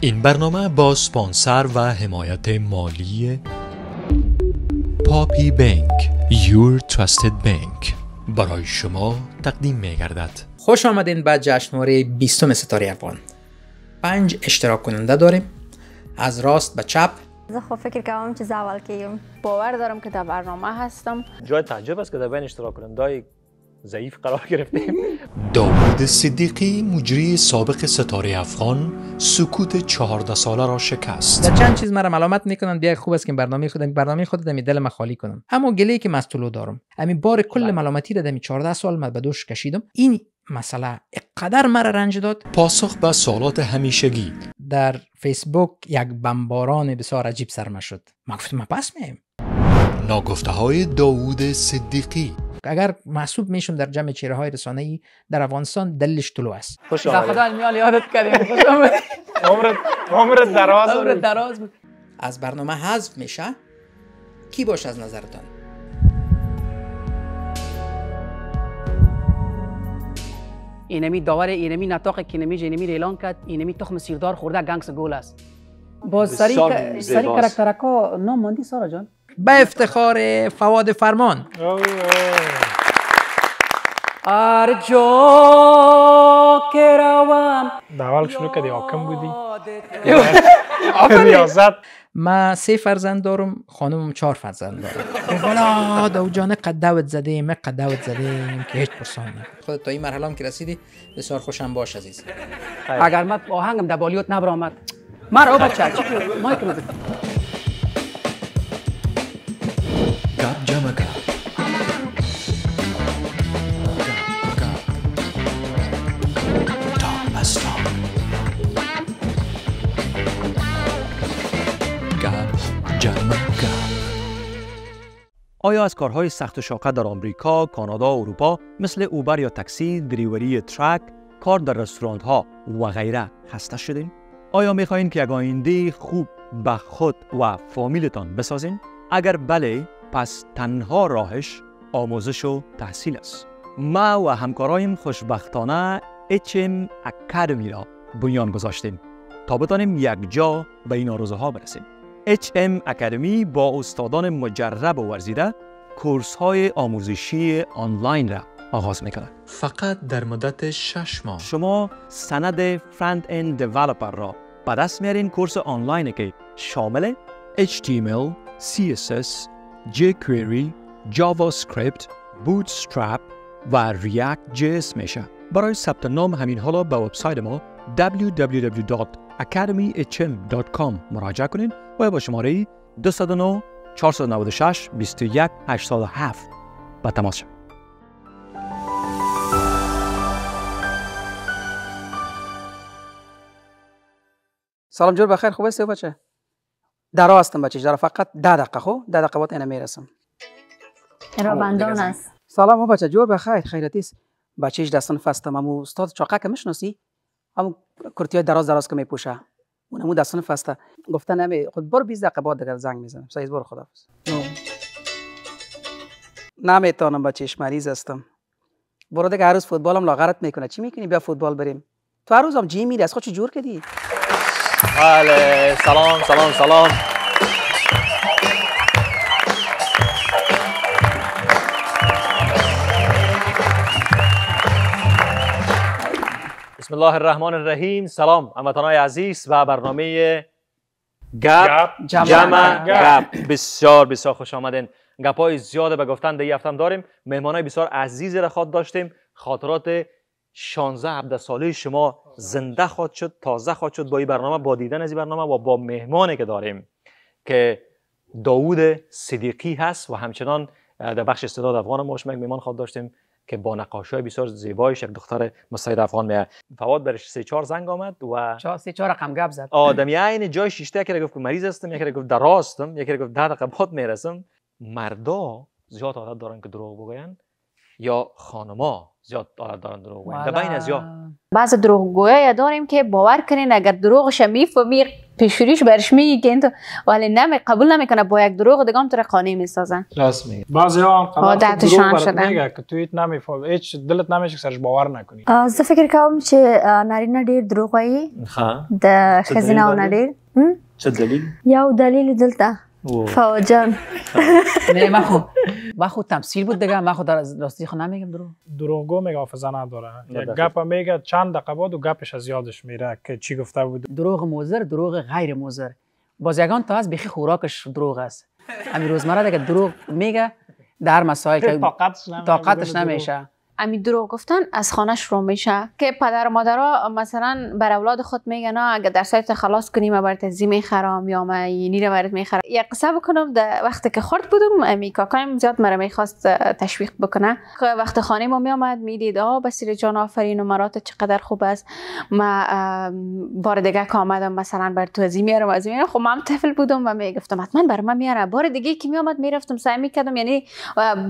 این برنامه با سپانسر و حمایت مالی پاپی بینک، یور ترستد بینک برای شما تقدیم میگردد. خوش آمدین به جشنواره 20 ستاره افغان پنج اشتراک کننده داریم از راست به چپ زه خب فکر کردم چیز اول کیم باور دارم که در برنامه هستم جای تعجب است که در بین اشتراک کننده ضعیف قرار گرفتیم داود صدیقی مجری سابق ستاره افغان سکوت 14 ساله را شکست در چند چیز مرا ملامت میکنن بیا خوب است که برنامه خودم برنامه خود دمی دل خالی کنم اما گله که مستولو دارم همین بار کل بله. ملامتی را دمی 14 سال من به دوش کشیدم این مسئله اقدر مرا رنج داد پاسخ به سوالات همیشگی در فیسبوک یک بمباران بسیار عجیب سرما شد ما گفتم ما پس میم ناگفته های داوود صدیقی اگر محسوب میشم در جمع چهره های رسانه ای در افغانستان دلش طلو است خدا آمدید یادت کردیم عمرت عمرت دراز عمرت دراز بود از برنامه حذف میشه کی باش از نظرتان اینمی داور اینمی که نمی، جنمی اعلان کرد اینمی تخم سیردار خورده گنگس گول است با سری سری کرکترکا نام ماندی سارا جان به افتخار فواد فرمان هر آره. آره جا که روم دول شروع کردی آکم بودی ریاضت ما سه فرزند دارم خانمم چهار فرزند دارم بلا دو جان قد زده ایم قد زده که هیچ پرسان خودت این مرحله هم که رسیدی بسیار خوشم باش عزیز اگر من آهنگم در بالیوت نبر آمد مرا بچه آیا از کارهای سخت و شاقه در آمریکا، کانادا، اروپا مثل اوبر یا تاکسی، دریوری ترک، کار در رستوران ها و غیره خسته شدین؟ آیا می‌خواهید که یک آینده خوب به خود و فامیلتان بسازین؟ اگر بله پس تنها راهش آموزش و تحصیل است ما و همکارایم خوشبختانه HM اکادمی را بنیان گذاشتیم تا بتانیم یک جا به این آرزوها برسیم HM اکادمی با استادان مجرب و ورزیده کورس های آموزشی آنلاین را آغاز میکنند فقط در مدت 6 ماه شما سند فرند اند دیولپر را به دست میارین کورس آنلاین که شامل HTML, CSS, jQuery، JavaScript، Bootstrap و React JS میشه. برای ثبت نام همین حالا به وبسایت ما www.academyhm.com مراجعه کنید و با شماره 209 496 21 807 به تماس شد سلام جور بخیر خوبه است بچه در هستم بچه در فقط 10 دقیقه خو خب؟ 10 دقیقه بات اینا میرسم را خب، بندان است سلام بچه جور بخیر خیرت است بچش دستان فستم امو استاد چاقه که میشناسی همون کرتی های دراز دراز که میپوشه اون امو دستان فسته گفته نمی خود بار 20 دقیقه بعد دیگه زنگ میزنم سایز بار خدا نمیتونم بچش مریض هستم برو دیگه هر روز فوتبالم لاغرت میکنه چی میکنی بیا فوتبال بریم تو هر هم جیم میری از خود چی جور کردی بله سلام سلام سلام بسم الله الرحمن الرحیم سلام هموطنان عزیز و برنامه گپ جمع گپ بسیار بسیار خوش آمدین گپ های زیاد به گفتن دیگه داریم مهمان های بسیار عزیز را خواهد داشتیم خاطرات 16 17 ساله شما زنده خواهد شد تازه خواهد شد با این برنامه با دیدن از این برنامه و با مهمانی که داریم که داوود صدیقی هست و همچنان در بخش استعداد افغان ما شما میمان خواهد داشتیم که با نقاش های بسیار زیبایش یک دختر مسایر افغان میاد فواد برش سه چهار زنگ آمد و چهار سه چهار رقم گپ زد آدم عین جای شیشته یکی گفت مریض هستم یکی گفت دراستم یکی گفت ده دقیقه میرسم مردا زیاد عادت دارن که دروغ بگن یا خانما زیاد دارن دروغ در بین از یا بعض دروغگویی داریم که باور کنین اگر دروغش میفهمی پیشوریش برش میگی که تو ولی نمی قبول نمیکنه با یک دروغ دیگه هم تو قانع میسازن راست میگی بعضی ها هم دروغ شدن میگه که تویت نمیفهمی هیچ دلت نمیشه سرش باور نکنی از فکر کنم چه نارینه دیر دروغ ها د خزینه و ندیر چه دلیل یا دلیل دلتا. فواجان نه من خو ما خو تمثیل بود دیگه خو در راستی خو نمیگم دروغ دروغگو میگه حافظه نداره یک گپ میگه چند دقیقه بعد و گپش از یادش میره که چی گفته بود دروغ موزر دروغ غیر موزر باز تا از بخی خوراکش دروغ است همین روزمره دیگه دروغ میگه در مسائل که طاقتش نمیشه امی دروغ گفتن از خانه شروع میشه که پدر مادرها مثلا بر اولاد خود میگن اگه در سایت خلاص کنیم برات زی خرام یا ما اینی رو برات میخرم یه قصه بکنم در وقتی که خرد بودم امی کاکایم زیاد مرا میخواست تشویق بکنه که وقت خانه ما میامد میدید آ بسیر جان آفرین و مرات چقدر خوب است ما بار دیگه که آمدم مثلا بر تو زی میارم از میارم خب من طفل بودم و میگفتم حتما بر من میاره بار دیگه که میامد میرفتم سعی میکردم یعنی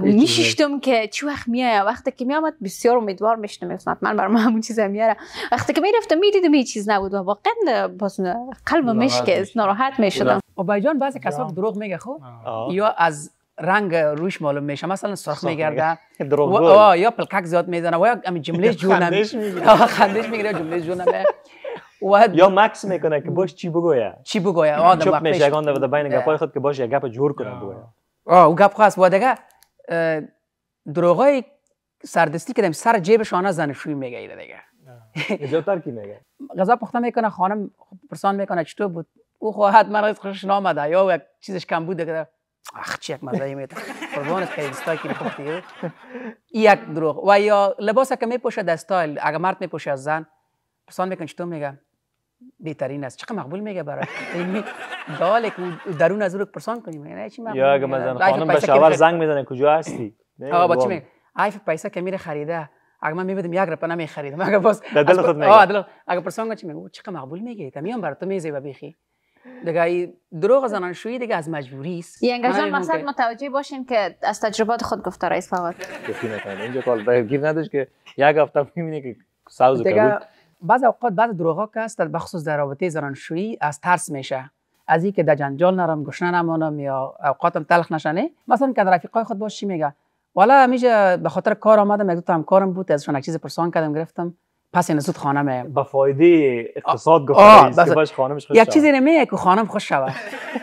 میشیشتم که چی وقت میای وقتی که می میامد بسیار امیدوار میشدم یعنی من برام همون چیزا میاره وقتی که میرفتم میدیدم هیچ چیز نبود و واقعا باز قلبم مشکست ناراحت میشدم جان بعضی کسا دروغ میگه خب یا از رنگ روش معلوم میشه مثلا سرخ میگرده دروغ یا پلکک زیاد میزنه و یا جمله جور نمیشه خندش میگیره جمله جور و یا مکس میکنه که باش چی بگویه چی بگویه آدم چپ میشه گانده بده بین گپای خود که باش یه گپ جور کنه بگویه او گپ خواست بود دیگه سردستی که سر جیب شانه زنشوی میگه ایره دیگه اجاتر کی میگه غذا پخته میکنه خانم پرسان میکنه چطور بود او خواهد من خوش نامده یا یک چیزش کم بود که اخ چی یک مزایی میتر قربان خیلی دستای که پختی یک دروغ و یا لباس که میپوشه دستایل اگه مرد میپوشه از زن پرسان میکنه چطور میگه بهترین است چقدر مقبول میگه برای علمی داله که درون از رو پرسان کنیم یا اگه مزن خانم به شوهر زنگ میزنه کجا هستی آقا با چی میگه ای paisa que a میره خریده اگه من میبدم یک رپنه میخریدم اگه باز دل خود میگه دل اگه پرسان چی میگه چقدر مقبول میگه تا میام برات میزه و بیخی دیگه دروغ زنان شویی دیگه از مجبوری است یعنی جان مثلا متوجه باشین که از تجربات خود گفته رئیس فواد اینجا کال گیر نداشت که یک هفته میبینی که سوز کبود بعض اوقات بعض ها که است بخصوص در رابطه زنان شویی از ترس میشه از اینکه در جنجال نرم گشنه نمانم یا اوقاتم تلخ نشنه مثلا که رفیقای خود باشی میگه والا همیشه به خاطر کار آمدم یک دو تا کارم بود ازشون یک چیز پرسان کردم گرفتم پس این زود خانه میام با فایده اقتصاد گفتم که باش خانمش خوش یک چیزی نمی که خانم خوش شود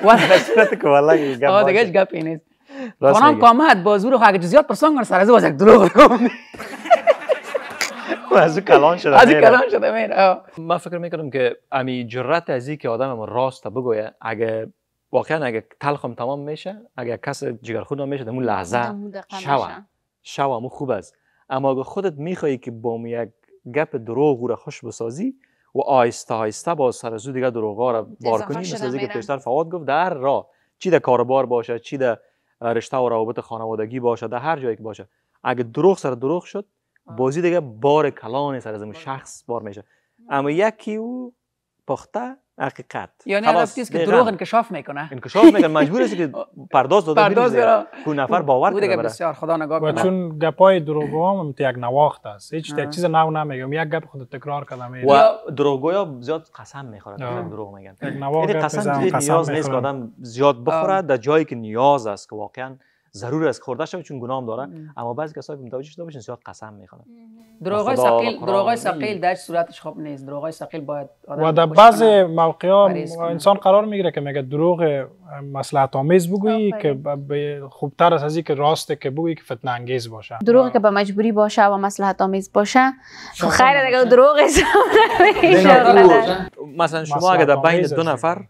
والا که والله گپ آه دیگه گپ نیست خانم قامت با زور خواهد جزیات پرسان کنه سر از یک دروغ از کلان شده از کلان شده من فکر میکنم که امی جرات از که آدم راست بگویه اگه واقعا اگه تلخم تمام میشه اگه کس جگرخون میشه اون لحظه شوه شوا مو خوب است اما اگه خودت میخوایی که با یک گپ دروغ رو خوش بسازی و آیسته آیسته با سر زود دیگه دروغا را بار کنی که پیشتر فواد گفت در را چی در کاربار باشه چی در رشته و روابط خانوادگی باشه در هر جایی که باشه اگه دروغ سر دروغ شد بازی دیگه بار کلان سر از شخص بار میشه اما یکی او پخته حقیقت یعنی هر چیزی که دروغ انکشاف میکنه انکشاف میکنه مجبور است که پرداز داده پرداز کو نفر باور کنه بسیار خدا نگاه کنه چون گپای دروغگو هم یک نواخت است هیچ چیز نو نمیگم یک گپ خود تکرار کردم و یا زیاد قسم که دروغ میگن یعنی قسم نیاز نیست که آدم زیاد بخوره در جایی که نیاز است که واقعا ضرور است خورده شوی چون گناه داره اما بعضی کسایی که متوجه شده باشند زیاد قسم میخوان دروغای ثقیل دروغای ثقیل در صورتش خوب نیست دروغای ثقیل باید و در بعض مواقع انسان قرار میگیره که میگه دروغ مصلحت آمیز بگویی که خوبتر است از اینکه راسته که بگویی که فتنه انگیز باشه دروغی که به مجبوری باشه و مصلحت آمیز باشه خیر اگه دروغ مثلا شما اگه در بین دو نفر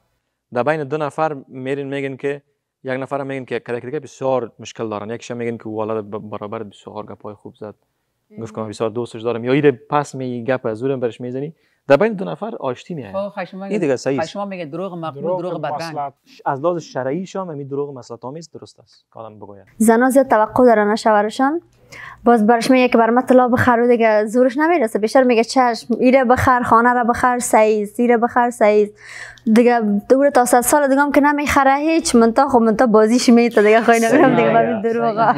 در بین دو نفر میرین میگن که یک نفر میگن که کدک دیگه بسیار مشکل دارن یک میگن که والد برابر بسیار گپای خوب زد گفت من بسیار دوستش دارم یا ایده پس می گپ از زورم برش میزنی در بین دو نفر آشتی میاد خب، این دیگه صحیح است شما میگه دروغ مقبول دروغ بدرنگ از لحاظ شرعی شام همین یعنی دروغ مصلحت آمیز درست است کلام بگویم زنا زیاد توقع دارن شوهرشان باز برش میگه که بر من طلا بخر و دیگه زورش نمیرسه بیشتر میگه چشم ایره بخر خانه را بخر سعیز ایره بخر سعیز دیگه دور تا ست سال دیگه هم که نمیخره هیچ منتا خب منتا بازیش میته دیگه خواهی نمیرم دیگه برمی دروغ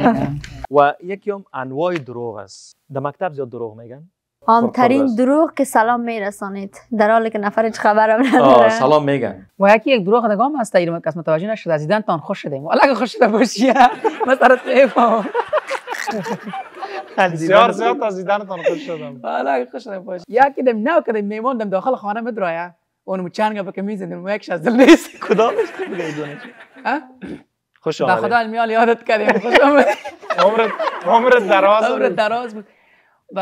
و یکی هم انواع دروغ است در مکتب زیاد دروغ میگن عامترین خب، خب، دروغ که سلام میرسانید در حالی که نفر خبر خبرم نداره سلام میگن و یکی یک دروغ دگام هست اینو کس متوجه نشد از دیدن تان خوش شدیم ولی خوش شده باشی مثلا تو بسیار زیاد از دیدن تان خوش شدم والا خوش شدم باشی یکی دم نو کدم میمون دم داخل خانه مدرایا اونو چنگ به کمیز دم یکش از دل نیست کدامش ها خوش آمدید خدا یادت کردیم خوش آمده عمرت دراز عمرت دراز بود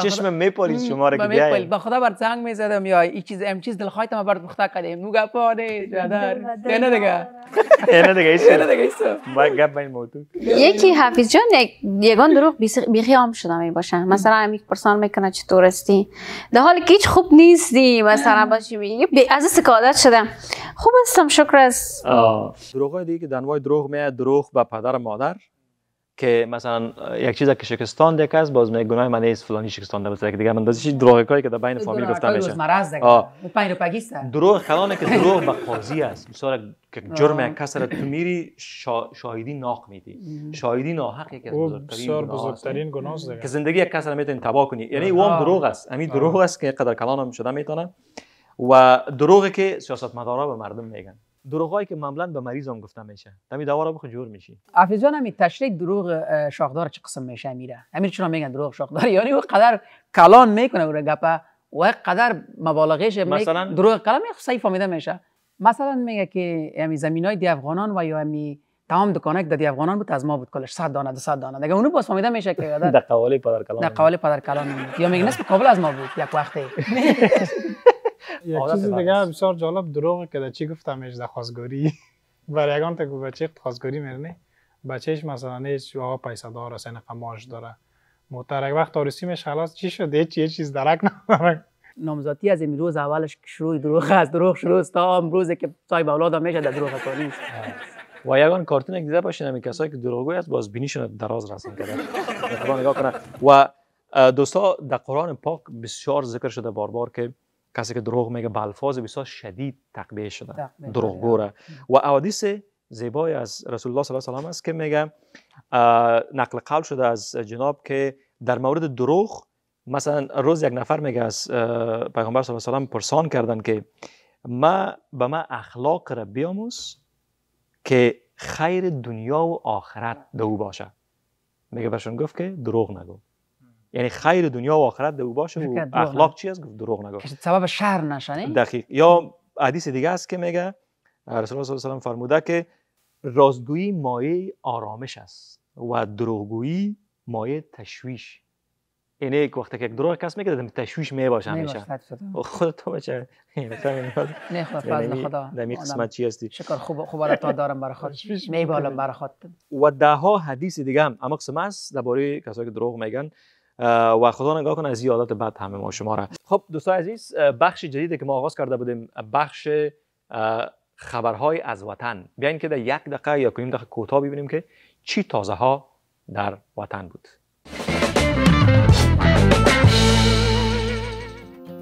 چشم میپالیز شما را که بیاییم با خدا بر زنگ میزدم یا این چیز ام چیز دلخواهی ما برد مختا کردیم نو گپا نه جادر دیگه نه دیگه یه ما گپ موتو یکی حفیظ جان یکان دروغ آم شده می باشن مثلا هم یک پرسان میکنه چطور هستی در حال که هیچ خوب نیستی مثلا باشی میگی از سکادت شده خوب استم شکر است دروغ دیگه دنوای دروغ میاد دروغ به پدر مادر که مثلا یک چیز که شکستان دیگه است باز میگن گناه من است فلانی شکستان ده مثلا دیگه من دزیش دروغ کاری که در بین فامیل گفته میشه دروغ خلانه که دروغ با قاضی است مثلا که جرم یک کس را تو میری شا... شاهدی ناق میدی شاهدی ناحق یکی از خب، بزرگترین گناه است که زندگی یک کس را میتونی تباه کنی یعنی اون دروغ است همین دروغ است که قدر کلانم شده میتونه و دروغی که سیاستمدارا به مردم میگن دروغایی که معمولا به مریض هم گفته میشه تمی دوا رو بخو جور میشی حفیظ جان همین تشریک دروغ شاخدار چه قسم میشه میره همین چرا میگن دروغ شاخدار یعنی او قدر کلان میکنه اون گپه و قدر مبالغهش مثلا دروغ کلام خب صحیح فهمیده میشه مثلا میگه که همین یعنی زمینای دی افغانان و یا همین یعنی تمام دکانک دی افغانان بود از ما بود کلش 100 دانه 200 دانه دیگه اونو باز فهمیده میشه که در قوالی پدر کلان در قوالی پدر کلام یا میگه نسب کابل از ما بود یک وقته یک چیز دیگه بسیار جالب دروغ که چی گفتم هیچ خواستگاری برای یگان تک بچه خواستگاری میرنه بچهش مثلا نیست آقا پیسه داره سن قماش داره مترک وقت عروسی میشه خلاص چی شده؟ چی یه چیز درک نداره نامزاتی از امروز اولش شروع دروغ است دروغ شروع است تا امروز که سای اولاد میشه در دروغ کنی و یگان کارتون دیده باشین همین کسایی که دروغگوی است باز بینیشون دراز رسن کرده و دوستا در قرآن پاک بسیار ذکر شده بار بار که کسی که دروغ میگه به الفاظ بسیار شدید تقبیه شده دروغگوره آره. و احادیث زیبای از رسول الله صلی الله علیه و است که میگه نقل قول شده از جناب که در مورد دروغ مثلا روز یک نفر میگه از پیغمبر صلی الله علیه و پرسان کردن که ما به ما اخلاق را بیاموز که خیر دنیا و آخرت دو باشه میگه برشون گفت که دروغ نگو یعنی خیر دنیا و آخرت او باشه و اخلاق چی است گفت دروغ نگو که سبب شر نشه دقیق یا حدیث دیگه است که میگه رسول الله صلی الله علیه و سلم فرموده که رازگویی مایه آرامش است و دروغگویی مایه تشویش اینه یعنی یک وقت که یک دروغ کس میگه دم تشویش می باشه همیشه خود تو بچه نه خدا یعنی فضل خدا در این قسمت چی هستی شکر خوب خوب را دارم برای خود می بالم برای خود و ده ها حدیث دیگه هم اما قسم است درباره کسایی که دروغ میگن و خدا نگاه کن از این عادت بد همه ما شما را خب دوستان عزیز بخش جدیدی که ما آغاز کرده بودیم بخش خبرهای از وطن بیاین که در یک دقیقه یا کنیم دقیقه کوتاه ببینیم که چی تازه ها در وطن بود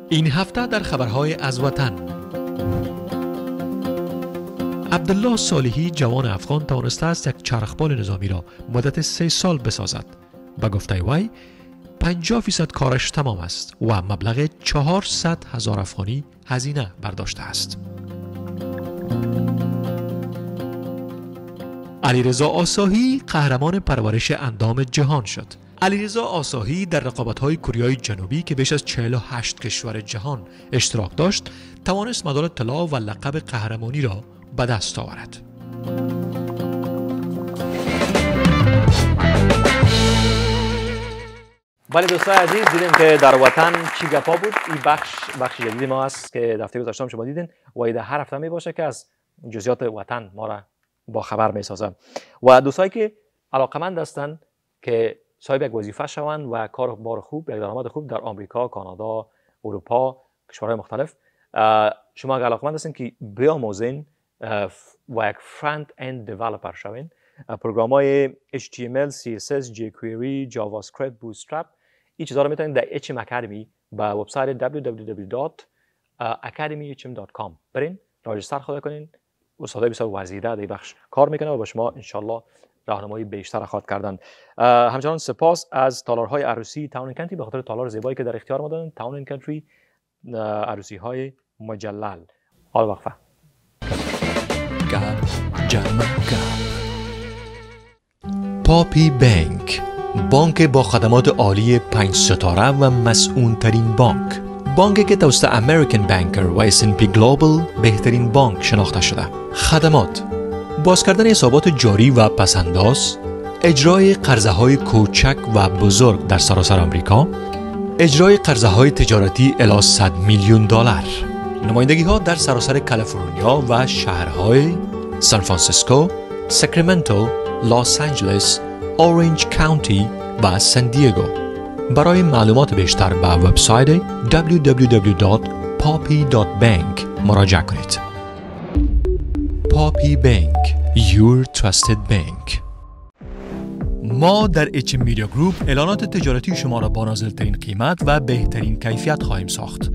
این هفته در خبرهای از وطن عبدالله صالحی جوان افغان توانسته است یک چرخبال نظامی را مدت سه سال بسازد به گفته وی 50 فیصد کارش تمام است و مبلغ 400 هزار افغانی هزینه برداشته است علیرضا آساهی قهرمان پرورش اندام جهان شد علیرضا آساهی در های کوریای جنوبی که بیش از 48 کشور جهان اشتراک داشت توانست مدال طلا و لقب قهرمانی را به دست آورد بله دوستان عزیز دیدیم که در وطن چی گپا بود این بخش بخش جدید ما است که دفته گذاشتم شما دیدین و ایده هر هفته می باشه که از جزیات وطن ما را با خبر می سازم و دوستایی که علاقمند هستند که صاحب یک وظیفه شوند و کار بار خوب یک درآمد خوب در آمریکا، کانادا، اروپا، کشورهای مختلف شما اگر علاقمند هستین که بیاموزین و یک فرانت اند دیولپر شوین پروگرام های HTML, CSS, jQuery, JavaScript, Bootstrap این چیزها رو میتونید در HM اکادمی با وبسایت www.academyhm.com برین راجستر خود کنین استادای بسیار وزیده در بخش کار میکنه و با شما انشالله راهنمایی بیشتر خواهد کردن همچنان سپاس از تالارهای عروسی تاون کنتری به خاطر تالار زیبایی که در اختیار ما دادن تاون کنتری عروسی های مجلل حال وقفه پاپی بینک بانک با خدمات عالی پنج ستاره و مسعون ترین بانک بانکی که توسط امریکن بانکر و S&P گلوبل بهترین بانک شناخته شده خدمات باز کردن حسابات جاری و پسنداز اجرای قرضه های کوچک و بزرگ در سراسر آمریکا اجرای قرضه های تجارتی الی 100 میلیون دلار نمایندگی ها در سراسر کالیفرنیا و شهرهای سان فرانسیسکو، ساکرامنتو، لس آنجلس، اورنج County و سان دیگو برای معلومات بیشتر به وبسایت www.poppy.bank مراجعه کنید. پاپی بانک Your Trusted Bank ما در اچ میدیا گروپ اعلانات تجارتی شما را با نازلترین قیمت و بهترین کیفیت خواهیم ساخت.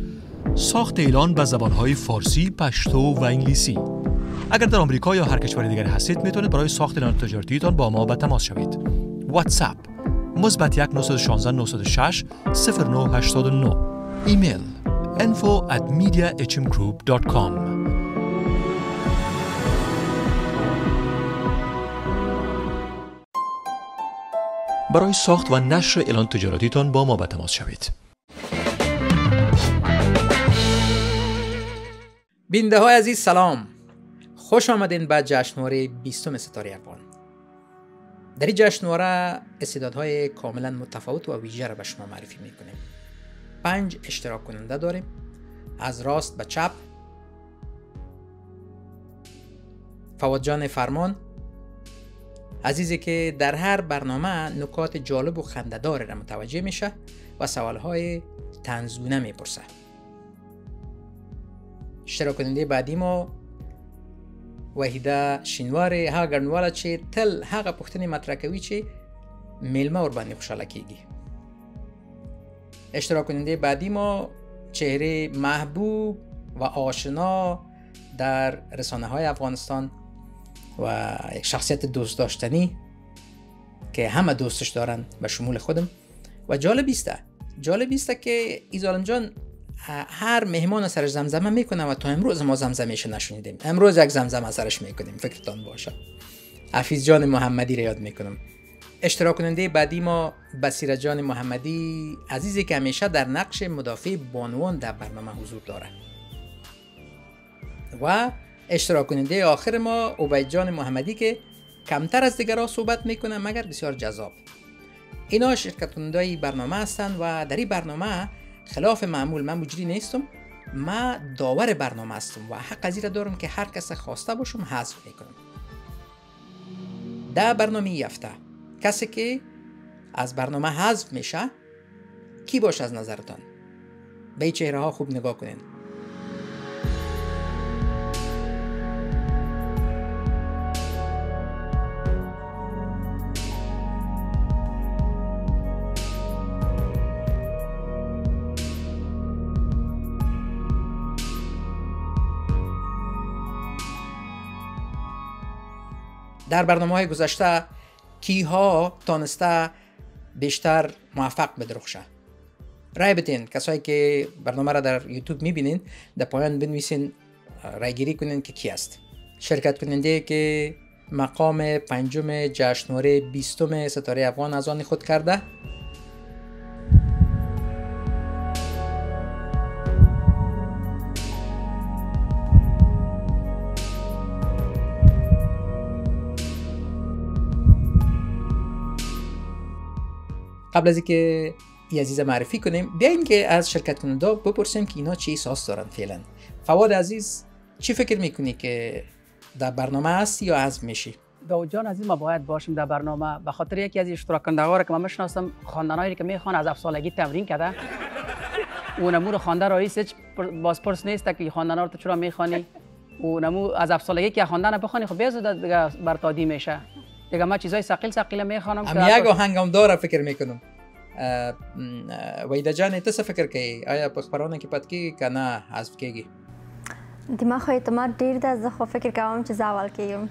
ساخت اعلان به زبانهای فارسی، پشتو و انگلیسی اگر در آمریکا یا هر کشور دیگری هستید میتونید برای ساخت اعلان تجارتیتان با ما به تماس شوید واتساپ مثبت ایمیل info برای ساخت و نشر اعلان تجارتیتان با ما به تماس شوید. بینده های عزیز سلام خوش آمدین به جشنواره 20 ستاره افغان در این جشنواره استعدادهای کاملا متفاوت و ویژه را به شما معرفی میکنیم پنج اشتراک کننده داریم از راست به چپ جان فرمان عزیزی که در هر برنامه نکات جالب و خندهدار را متوجه میشه و سوالهای تنزونه میپرسه اشتراک کننده بعدی ما و شینوارې هغه ها چې تل هغه پوښتنې مطرح کوي چې میلمه ورباندې خوشحاله کیږي اشتراک کننده بعدی ما چهره محبوب و آشنا در رسانه های افغانستان و یک شخصیت دوست داشتنی که همه دوستش دارن به شمول خودم و جالبیسته. جالبیسته که جان هر مهمان سرش زمزمه میکنه و تا امروز ما زمزمهش نشنیدیم امروز یک زمزمه سرش میکنیم فکرتان باشه حفیظ جان محمدی را یاد میکنم اشتراک کننده بعدی ما بسیر جان محمدی عزیزی که همیشه در نقش مدافع بانوان در برنامه حضور داره و اشتراک کننده آخر ما عبید جان محمدی که کمتر از دیگرها صحبت میکنه مگر بسیار جذاب اینا شرکت کننده برنامه هستند و در این برنامه خلاف معمول من مجری نیستم ما داور برنامه هستم و حق از دارم که هر کس خواسته باشم حذف میکنم ده برنامه یفته کسی که از برنامه حذف میشه کی باش از نظرتان به چهره ها خوب نگاه کنین در برنامه های گذشته کیها تانسته بیشتر موفق بدرخشه رای بدین، کسایی که برنامه را در یوتیوب میبینین در پایان بنویسین رای گیری کنین که کی است شرکت کننده که مقام پنجم جشنواره بیستم ستاره افغان از آن خود کرده قبل از اینکه این عزیز معرفی کنیم بیاین که از شرکت کننده بپرسیم که اینا چه احساس دارن فعلا فواد عزیز چی فکر میکنی که در برنامه هست یا از میشی داود جان عزیز ما باید باشیم در برنامه به خاطر یکی از اشتراک کننده که من میشناسم هایی که میخوان از افسالگی تمرین کرده اون نمور خوانده رئیس هیچ بازپرس نیست که خواندنا رو تو چرا میخوانی او از افسالگی که خواندن بخوانی خب بیازو بر تادی میشه دیگه ما چیزای سقیل سقیله میخوانم که یک آهنگ داره فکر میکنم ویده جان تو فکر کی؟ آیا په خبرونه کې پد کی؟ که نه حذف کیږي دماغ خو اعتماد ډیر ده زه فکر کوم چې زاول کیم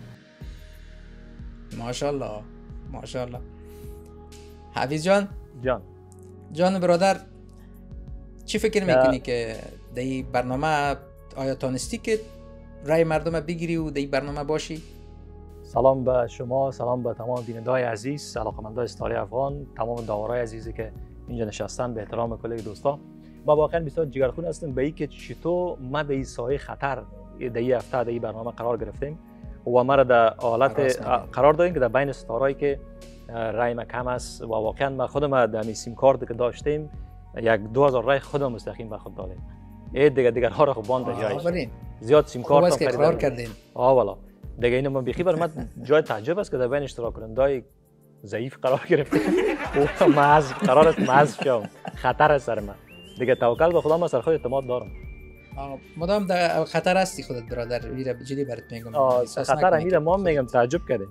ماشاءالله ماشاءالله حفیظ جان جان جان برادر چی فکر میکنی که دی برنامه آیا تانستی که رای مردم بگیری و دی برنامه باشی؟ سلام به شما سلام به تمام بینندای عزیز علاقمندان استاری افغان تمام داورای عزیزی که اینجا نشستن به احترام کلی دوستان ما واقعا بسیار جگرخون هستیم به اینکه چطور ما این سایه خطر در این هفته در برنامه قرار گرفتیم و ما را در حالت قرار دادیم که در بین ستارایی که رای کم است و واقعا ما ما در سیم کارت که داشتیم یک 2000 رای خود مستقیم به خود دادیم ای دیگه دیگر ها را زیاد سیم کارت خریدیم قرار کردیم دیگه اینو من بیخی بر من جای تعجب است که در بین اشتراک ای ضعیف قرار گرفت او ماز قرار است معز خطر است سر من دیگه توکل به خدا ما سر خود اعتماد دارم مدام در خطر هستی خودت برادر ویره جدی برات میگم خطر امیر ما میگم تعجب کرده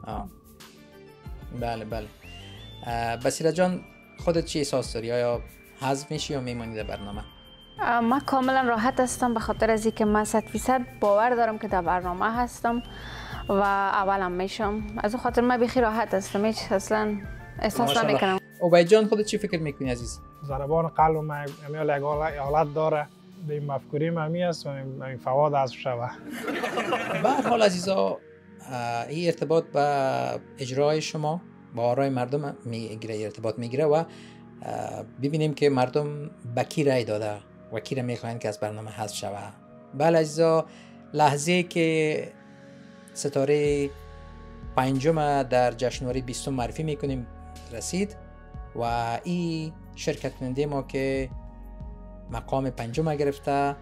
بله بله بسیره جان خودت چی احساس داری آیا حذف میشی یا میمانی در برنامه من کاملا راحت هستم به خاطر از اینکه من صد فیصد باور دارم که در برنامه هستم و اولم میشم از اون خاطر من بخیر راحت هستم هیچ اصلا احساس نمیکنم بای جان خود چی فکر میکنی عزیز زربان قلب من حالت داره به این مفکوری ممی است و این فواد از شوه به حال عزیزا این ارتباط به اجرای شما با آرای مردم میگیره ارتباط میگیره و ببینیم که مردم به کی رای داده و وکیل میخواین که از برنامه حذف شوه بله اجزا لحظه که ستاره پنجم در جشنواره بیستم معرفی میکنیم رسید و ای شرکت کننده ما که مقام پنجم گرفته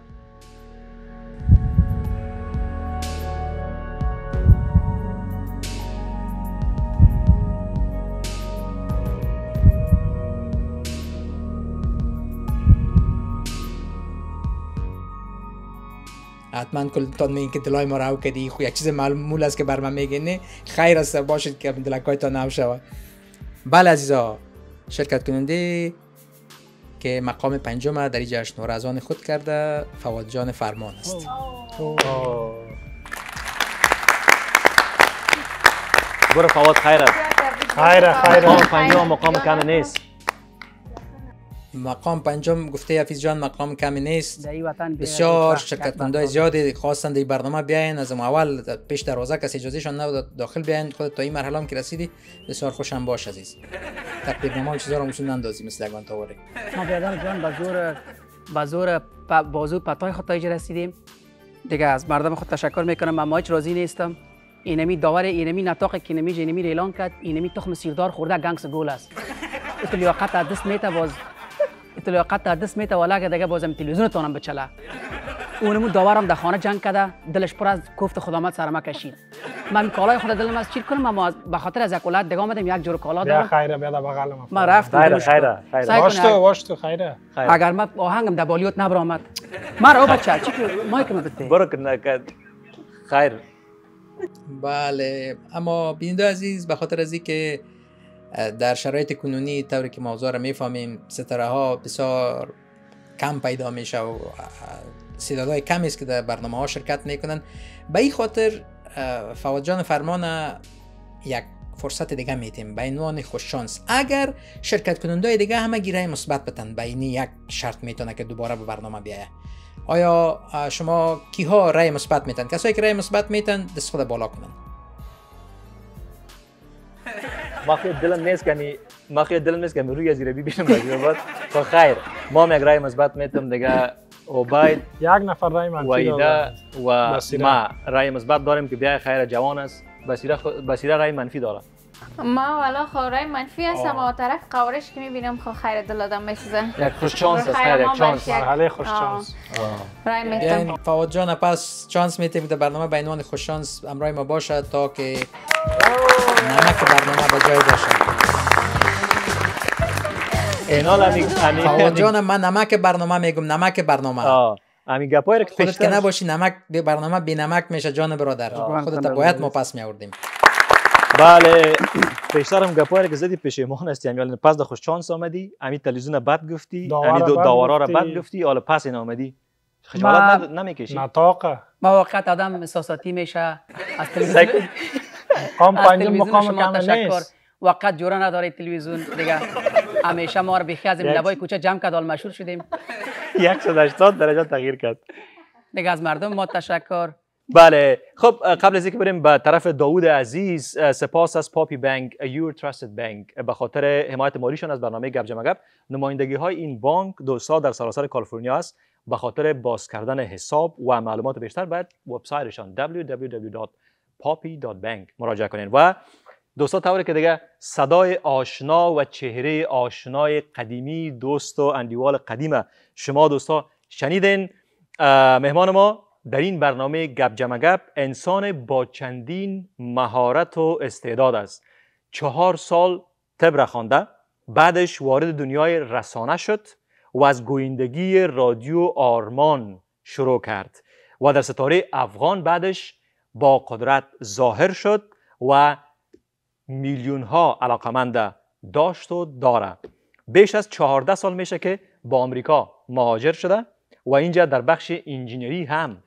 من کلتان میگین که دلای ما رو کدی خو یک چیز معلوم است که بر من میگین خیر است باشید که هایتان نو شود بله عزیزا شرکت کننده که مقام پنجم در این جشن و خود کرده فواد جان فرمان است برو فواد خیره خیره خیره پنجم مقام کم نیست مقام پنجم گفته حفیظ جان مقام کمی نیست بسیار کننده زیادی خواستند این برنامه بیاین از اول پیش دروازه کسی اجازهشان نبود داخل بیاین خود تا این مرحله هم که رسیدی بسیار خوشم باش عزیز تقریبا ما چیزا رو مشون اندازی مثل گان تاوری ما جان با زور با زور بازو پتای خود تایج رسیدیم دیگه از مردم خود تشکر میکنم من هیچ راضی نیستم اینمی داور اینمی نتاق که اینمی جنمی اعلان کرد اینمی تخم سیردار خورده گنگس گول است تو از دست قط تا دست ولا که دیگه بازم تلویزیون تونم بچلا. اونمو دوارم در خانه جنگ کرده دلش پر از کوفت خدامت سرما کشید من کالای خود دلم از چیر کنم ما به خاطر از یک ولادت دیگه اومدم یک جور کالا دارم خیره بیا بغل ما من رفتم خیره خیره واش تو واش تو خیره اگر ما آهنگم در بالیوت ما رو بچه چی مایک ما بده برو نکرد خیر بله اما بیننده عزیز به خاطر ازی که در شرایط کنونی طوری که موضوع را میفهمیم ستاره ها بسیار کم پیدا میشه و های کمی است که در برنامه ها شرکت میکنن به این خاطر فواد جان فرمان یک فرصت دیگه میتیم به عنوان خوش اگر شرکت کننده دیگه همه گیره مثبت بتن به این یک شرط میتونه که دوباره به برنامه بیایه آیا شما ها رای مثبت میتن کسایی که رای مثبت میتن دست خود بالا کنن ما خیلی دلم نیست کمی ما خیلی دلم نیست کمی روی از بی بینم تو خیر ما هم یک مثبت میتم دیگه باید یک نفر رای منفی و ما رای مثبت داریم که بیای خیر جوان است بسیره رای منفی داره ما والا خورای منفی هستم و طرف قورش که میبینم خو خیر دل آدم میسوزه یک خوش چانس است خیر یک چانس مرحله خوش چانس رای میتم یعنی فواد جان پس چانس میتیم در برنامه به عنوان خوش چانس امرای ما باشد تا که نمک برنامه به جای باشد اینال همین فواد جان من نمک برنامه میگم نمک برنامه امی همین که پیشتر خودت که نباشی نمک برنامه بی نمک میشه جان برادر خودت باید ما پس میاردیم بله پیشترم گپایی که زدی پشیمان هستی یعنی پس در خوش چانس آمدی امی تلویزیون بد گفتی امی دو داورا را بد گفتی حالا پس این آمدی خجالت نمیکشی نطاقه موقت آدم احساساتی میشه از تلویزیون قام پنجم مقام کم نیست وقت جورا نداره تلویزیون دیگه همیشه ما رو بخی از این لبای کوچه جمع کرد مشهور شدیم 180 درجه تغییر کرد دیگه از مردم ما تشکر بله خب قبل از اینکه بریم به طرف داوود عزیز سپاس از پاپی بانک یور تراستد بانک به خاطر حمایت مالیشان از برنامه گپ جمع نمایندگی های این بانک دو سال در سراسر کالیفرنیا است به خاطر باز کردن حساب و معلومات بیشتر باید وبسایتشان www.poppy.bank مراجعه کنین و دوستا طوری که دیگه صدای آشنا و چهره آشنای قدیمی دوست و اندیوال قدیمه شما دوستا شنیدین مهمان ما در این برنامه گپ جمگپ انسان با چندین مهارت و استعداد است چهار سال طب خوانده بعدش وارد دنیای رسانه شد و از گویندگی رادیو آرمان شروع کرد و در ستاره افغان بعدش با قدرت ظاهر شد و میلیون ها علاقمند داشت و داره بیش از 14 سال میشه که با آمریکا مهاجر شده و اینجا در بخش انجینری هم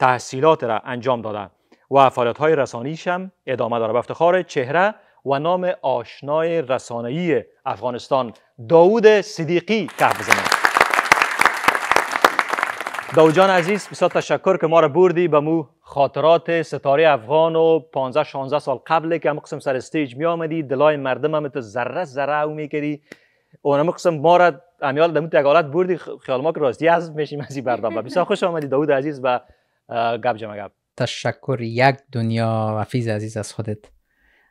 تحصیلات را انجام داده و فعالیت های رسانیش هم ادامه داره به افتخار چهره و نام آشنای رسانه‌ای افغانستان داود صدیقی که بزنه داود جان عزیز بسیار تشکر که ما را بردی به مو خاطرات ستاره افغان و 15 16 سال قبل که هم قسم سر استیج می آمدی دلای مردم هم تو ذره ذره او کردی و هم قسم ما را امیال حالت بردی خیال ما که از میشیم از این و بسیار خوش آمدی داوود عزیز و گپ جمع گپ تشکر یک دنیا وفیز عزیز از خودت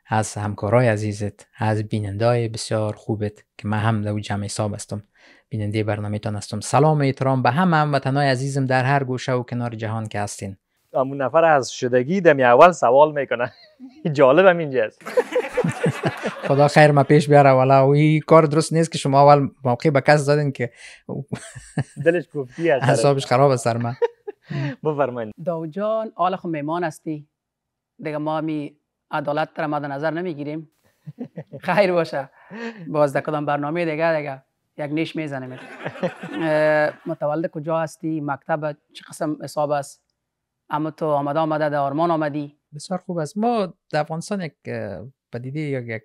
از همکارای عزیزت از بینندای بسیار خوبت که من هم در جمع حساب هستم بیننده برنامه تان هستم سلام و احترام به همه هموطنای عزیزم در هر گوشه و کنار جهان که هستین امون نفر از شدگی دمی اول سوال میکنه جالب هم اینجاست خدا خیر ما پیش بیاره والا و این کار درست نیست که شما اول موقع به کس دادین که دلش گفتی حسابش خراب است سر من بفرمایید داو جان آلا خو میمان هستی دیگه ما می عدالت را ما نظر نمیگیریم خیر باشه باز در کدام برنامه دیگه دیگه یک نیش میزنیم متولد کجا هستی مکتب چه قسم حساب است اما تو آمده آمده در آرمان آمدی بسیار خوب است ما در افغانستان یک پدیده یا یک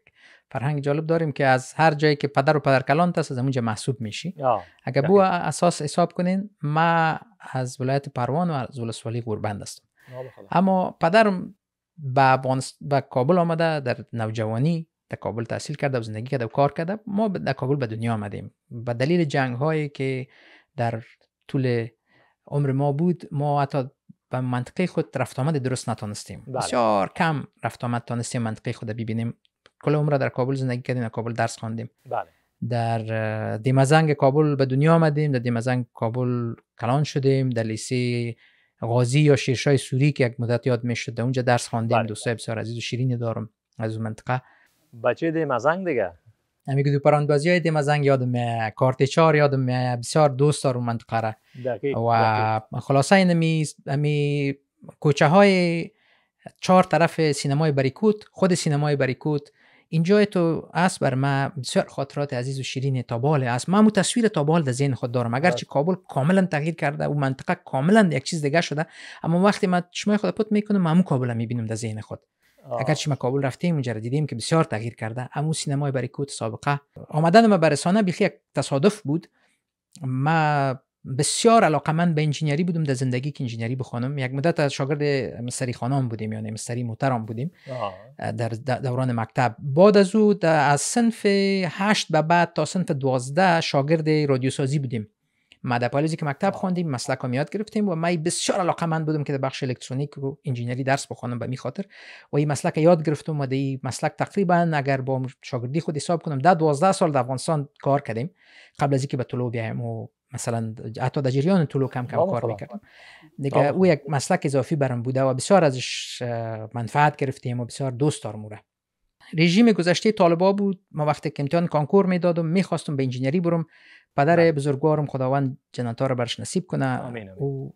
فرهنگ جالب داریم که از هر جایی که پدر و پدر کلان است از اونجا محسوب میشی اگر بو اساس حساب کنین ما از ولایت پروان و از ولسوالی گوربند هستم اما پدرم به به کابل آمده در نوجوانی در کابل تحصیل کرده و زندگی کرده و کار کرده ما در کابل به دنیا آمدیم به دلیل جنگ هایی که در طول عمر ما بود ما حتی به منطقه خود رفت آمد درست نتانستیم بله. بسیار کم رفت آمد تانستیم منطقه خود ببینیم کل عمر در کابل زندگی کردیم در کابل درس خواندیم بله در دیمزنگ کابل به دنیا آمدیم در دیمزنگ کابل کلان شدیم در لیسه غازی یا شیرشای سوری که یک مدت یاد میشد در اونجا درس خواندیم بله. دوستای بسیار عزیز و شیرینی دارم از اون منطقه بچه دیمزنگ دیگه همی که دو های دیمزنگ یادم کارت چار یادم بسیار دوست دارم منطقه را و خلاصه این همی کوچه های چهار طرف سینمای بریکوت خود سینمای بریکوت اینجا تو است بر من بسیار خاطرات عزیز و شیرین تابال است من تصویر تابال در ذهن خود دارم اگرچه آره. کابل کاملا تغییر کرده و منطقه کاملا یک چیز دیگه شده اما وقتی من شما خود پت میکنم من کابل میبینم در ذهن خود چی ما کابل رفتیم اونجا دیدیم که بسیار تغییر کرده اما سینمای بریکوت سابقه آمدن ما به رسانه بیخی یک تصادف بود ما بسیار علاقه من به انجینری بودم در زندگی که انجینری بخوانم یک مدت از شاگرد مستری خانم بودیم یعنی مستری محترم بودیم در دوران مکتب بعد از او از سنف 8 به بعد تا سنف 12 شاگرد رادیوسازی بودیم مدپالیزی که مکتب خواندیم مسلک هم یاد گرفتیم و من بسیار علاقه من بودم که در بخش الکترونیک و انجینری درس بخوانم به میخاطر خاطر و این مسلک یاد گرفتم و این مسلک تقریبا اگر با شاگردی خود حساب کنم ده دوازده سال در افغانستان کار کردیم قبل از اینکه به طلوع بیایم و مثلا حتی در جریان طول کم کم کار میکردم دیگه او یک مسلک اضافی برم بوده و بسیار ازش منفعت گرفتیم و بسیار دوست دارم را رژیم گذشته طالبا بود ما وقتی که امتحان کانکور میدادم میخواستم به انجینری برم پدر بله. بزرگوارم خداوند جنتا رو برش نصیب کنه او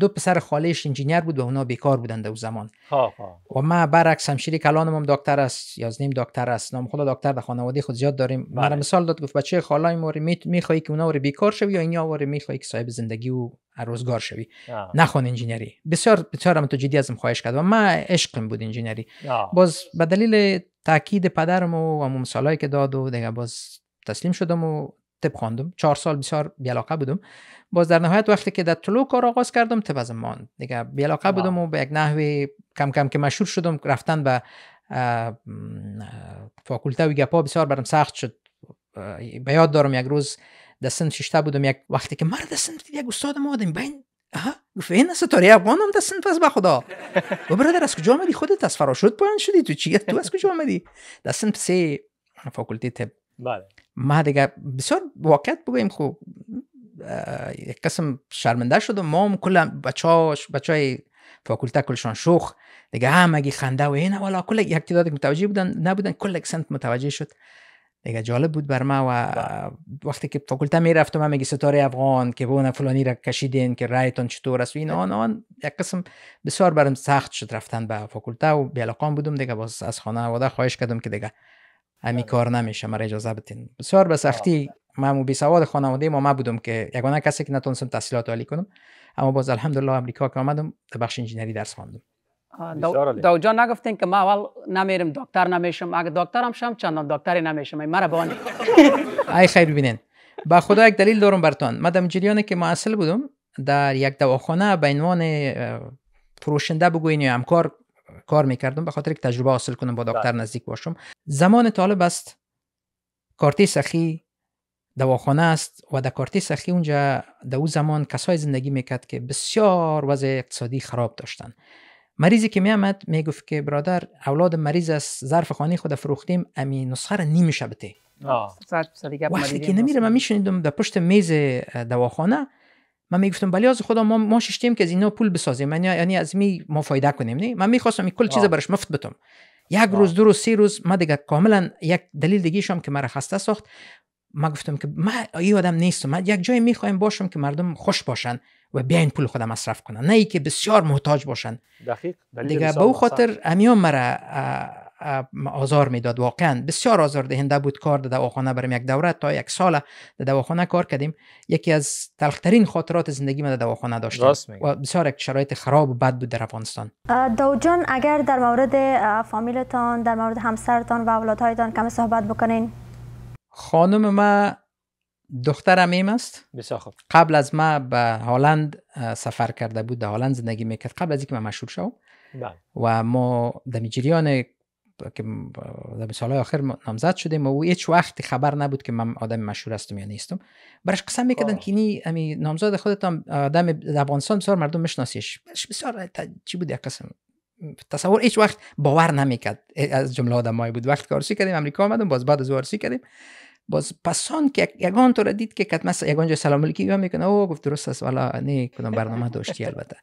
دو پسر خالهش انجینیر بود و اونا بیکار بودند اون زمان ها و ما برعکس همشیری شریک هم دکتر است یازنیم دکتر است نام خدا دکتر در خانواده خود زیاد داریم من بله. مثال داد گفت بچه خالای ما میخوای که اونا بیکار شوی یا اینا آوره میخوای که صاحب زندگی و روزگار شوی نخون انجینری بسیار بسیار هم تو جدی ازم خواهش کرد و ما عشقم بود انجینری باز به دلیل تاکید پدرم و همون که داد و دیگه باز تسلیم شدم و تب خواندم چهار سال بسیار بیلاقه بودم باز در نهایت وقتی که در طلوع کار آغاز کردم تب از ماند دیگه بودم و به یک نحوه کم کم که مشهور شدم رفتن به فاکولته و گپا بسیار برم سخت شد به یاد دارم یک روز در سند ششته بودم یک وقتی که مرد سن یک استاد ما آدم بین آها گفت این ستاره افغان هم در پس با بخدا و برادر از کجا آمدی خودت از شدی تو چیه تو از کجا آمدی در سه فاکولته بله ما دیگه بسیار واقعیت بگویم خب یک قسم شرمنده شد و ما هم کل بچه بچه های فاکولته کلشان شوخ دیگه اگه خنده و اینه والا کل یک تعداد متوجه بودن نبودن کل یک سنت متوجه شد دیگه جالب بود بر ما و وقتی که فاکولته میرفتم و من میگی ستاره افغان که بونه فلانی را کشیدین که رایتون چطور است و این آن آن یک قسم بسیار برم سخت شد رفتن به فاکولته و بیلاقان بودم دیگه باز از ودا خواهش کردم که دیگه همی بله. کار نمیشه مرا اجازه بتین بسیار به سختی مو بی سواد خانواده ما ما بودم که یگانه کسی که نتونستم تحصیلات عالی کنم اما باز الحمدلله امریکا که آمدم در بخش انجینری درس خواندم دو جان نگفتین که ما اول نمیرم دکتر نمیشم اگه دکترم شم چندان دکتری نمیشم ای مرا بانی ای خیر ببینین با خدا یک دلیل دارم برتون من در جریان که معسل بودم در یک دواخانه به عنوان فروشنده بگوین یا همکار کار میکردم به خاطر تجربه حاصل کنم با دکتر بله. نزدیک باشم زمان طالب است کارتی سخی دواخانه است و در کارتی سخی اونجا در اون زمان کسای زندگی میکرد که بسیار وضع اقتصادی خراب داشتن مریضی که میامد میگفت که برادر اولاد مریض از ظرف خانه خود فروختیم امی نسخه را نیمی بته وقتی که نمیره من میشنیدم در پشت میز دواخانه من میگفتم بلی از خدا ما ما ششتیم که از اینا پول بسازیم من یعنی از می ما فایده کنیم نه من میخواستم کل چیز براش مفت بتم یک روز دو روز سه روز ما دیگه کاملا یک دلیل دیگه شام که مرا خسته ساخت ما گفتم که من ای آدم نیستم من یک جای میخوایم باشم که مردم خوش باشن و بیاین پول خودم مصرف کنن نه ای که بسیار محتاج باشن دقیق دیگه به خاطر امیان مرا آزار میداد واقعا بسیار آزار دهنده بود کار در دواخانه برم یک دوره تا یک سال در دواخانه کار کردیم یکی از تلخترین خاطرات زندگی من در دواخانه داشتیم و بسیار یک شرایط خراب و بد بود در افغانستان دو جان اگر در مورد فامیلتان در مورد همسرتان و اولادهایتان کمی صحبت بکنین خانم ما دخترم ایم است بسیار قبل از ما به هلند سفر کرده بود در هلند زندگی میکرد قبل از اینکه من مشهور شوم بله. و ما در جریان که در مثال آخر نامزد شدیم و او هیچ وقت خبر نبود که من آدم مشهور هستم یا نیستم برش قسم میکردن که نی امی نامزد خودت هم آدم افغانستان بسیار مردم میشناسیش بسیار چی بود یک قسم تصور هیچ وقت باور نمیکرد از جمله آدمایی بود وقت کارسی کردیم امریکا آمدم باز بعد از وارسی کردیم باز پسان که یگان تو را دید که کت یگان جا سلام علیکی میکنه او گفت درست است والا نه کدام برنامه داشتی البته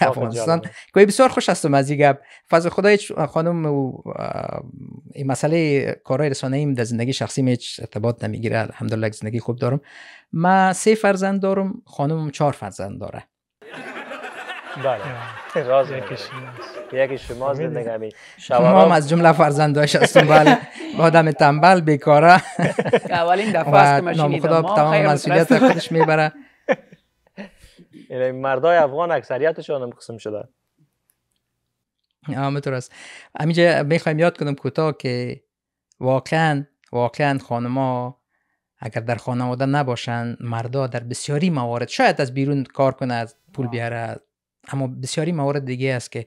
افغانستان کوی بسیار خوش هستم از این گپ فاز خانم این مسئله کارهای رسانه ایم در زندگی شخصی هیچ ارتباط نمیگیره الحمدلله زندگی خوب دارم من سه فرزند دارم خانم چهار فرزند داره بله راز یکی شما زندگی خب، از جمله فرزنداش هستم بله آدم تنبل بیکاره اولین دفعه است که ما تمام مسئولیت خودش میبره این یعنی مردای افغان اکثریتشان هم قسم شده همه میخوایم یاد کنم کوتاه که واقعا واقعا خانما اگر در خانواده نباشن مردا در بسیاری موارد شاید از بیرون کار کنه از پول بیاره اما بسیاری موارد دیگه است که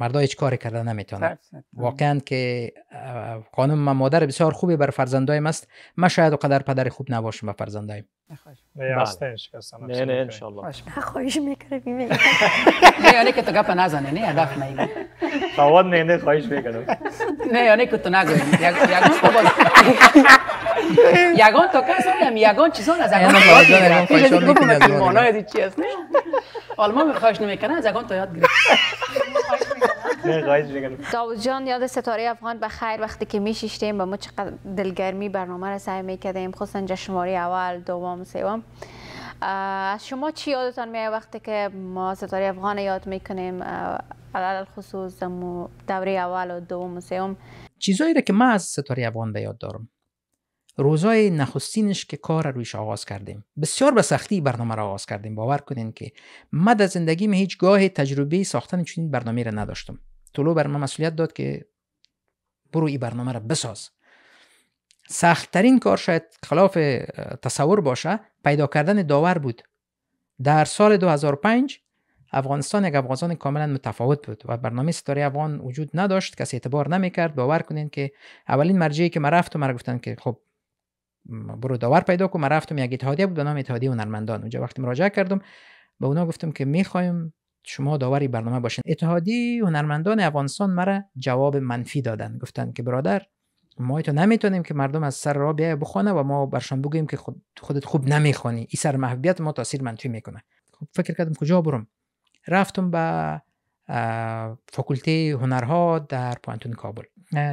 مردا هیچ کاری کرده نمیتونه واقعا که خانم من مادر بسیار خوبی بر فرزندایم است ما شاید قدر پدر خوب نباشم به فرزندایم نه نه بله. انشالله خواهش میکردم نه یعنی که تو گپ نزنه نه هدف نمیگی نه نه خواهش میکردم نه یعنی که تو نگوی یک یگان تا کس هم یگان چیزا از یگان تا یاد گرفت از این چی است نه آلمان می خواهش نمیکنه از یگان تا یاد گرفت داوود جان یاد ستاره افغان به خیر وقتی که میشیشتیم به ما چقدر دلگرمی برنامه را سعی میکردیم خصوصا جشنواری اول دوم سوم از شما چی یادتان میاد وقتی که ما ستاره افغان یاد میکنیم علال خصوص دوره اول و دوم و سوم چیزایی را که من از ستاره افغان به یاد دارم روزای نخستینش که کار رویش آغاز کردیم بسیار به سختی برنامه را آغاز کردیم باور کنین که من در زندگیم هیچ گاه تجربه ساختن چنین برنامه را نداشتم طلو بر من مسئولیت داد که برو این برنامه را بساز سختترین کار شاید خلاف تصور باشه پیدا کردن داور بود در سال 2005 افغانستان یک افغانستان کاملا متفاوت بود و برنامه ستاره افغان وجود نداشت کسی اعتبار نمیکرد باور کنین که اولین مرجعی که من رفتم گفتن که خب برو داور پیدا کن من رفتم یک اتحادیه بود به نام اتحادیه هنرمندان اونجا وقتی مراجعه کردم به اونا گفتم که میخوایم شما داوری برنامه باشین اتحادیه هنرمندان افغانستان مرا جواب منفی دادن گفتن که برادر ما تو نمیتونیم که مردم از سر را بیای بخونه و ما برشان بگیم که خود خودت خوب نمیخونی این سر محبیت ما تاثیر منفی میکنه خب فکر کردم کجا برم رفتم به فاکولته هنرها در پانتون کابل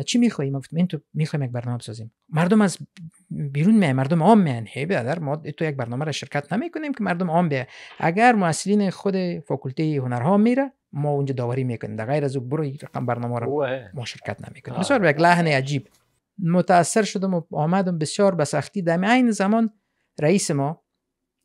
چی میخوایی گفتم این تو میخوایم یک برنامه بسازیم مردم از بیرون میان مردم عام میان هی برادر ما تو یک برنامه را شرکت نمیکنیم که مردم عام بیه اگر مؤسسین خود فاکولته هنرها میره ما اونجا داوری میکنیم غیر از او برو رقم برنامه را ما شرکت نمیکنیم بسیار یک لحن عجیب متاثر شدم و آمدم بسیار به سختی در عین زمان رئیس ما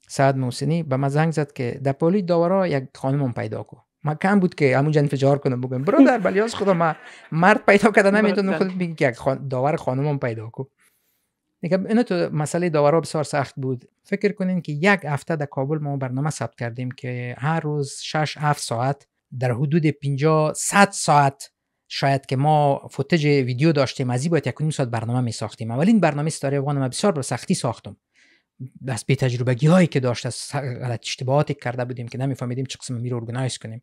سعد موسینی به ما زنگ زد که دپولی داورا یک خانم پیدا کو ما کم بود که همونجا انفجار کنم بگم برادر ولی از خدا ما مرد پیدا کرده نمیتونم خود بگی که خان... داور خانمم پیدا کو نگا اینا تو مسئله داورا بسیار سخت بود فکر کنین که یک هفته در کابل ما برنامه ثبت کردیم که هر روز 6 7 ساعت در حدود 50 100 ساعت شاید که ما فوتج ویدیو داشتیم از این باید یک نیم ساعت برنامه می ساختیم اولین برنامه ستاره افغان ما بسیار به سختی ساختم بس بی تجربگی هایی که داشت از غلط اشتباهاتی کرده بودیم که نمیفهمیدیم چه قسم میره ارگنایز کنیم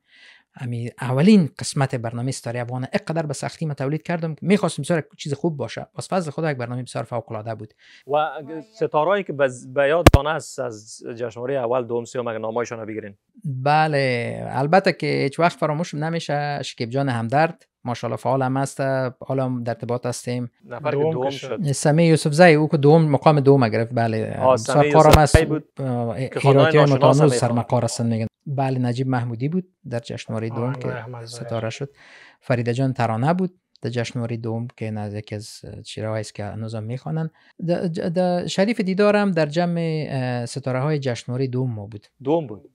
امی اولین قسمت برنامه ستاره افغان اقدر به سختی ما تولید کردم میخواستم بسیار چیز خوب باشه واس فضل خدا یک برنامه بسیار فوق العاده بود و ستارهایی که به یاد دانه است از جشنواره اول دوم سیوم اگر نامایشان بگیرین بله البته که هیچ وقت فراموش نمیشه شکیب جان همدرد ماشاءالله فعال هم هست حالا در ارتباط هستیم نفر دوم, شد سمی یوسف زی او که دوم مقام دوم گرفت بله سرمقار هم هست ایراتی های متانوز سرمقار هستن میگن بله نجیب محمودی بود در جشنواری دوم که ستاره شد فریده جان ترانه بود در جشنواری دوم که نزدیک از چیره است که هنوز هم میخوانن شریف دیدارم در جمع ستاره های جشنواره دوم ما بود دوم بود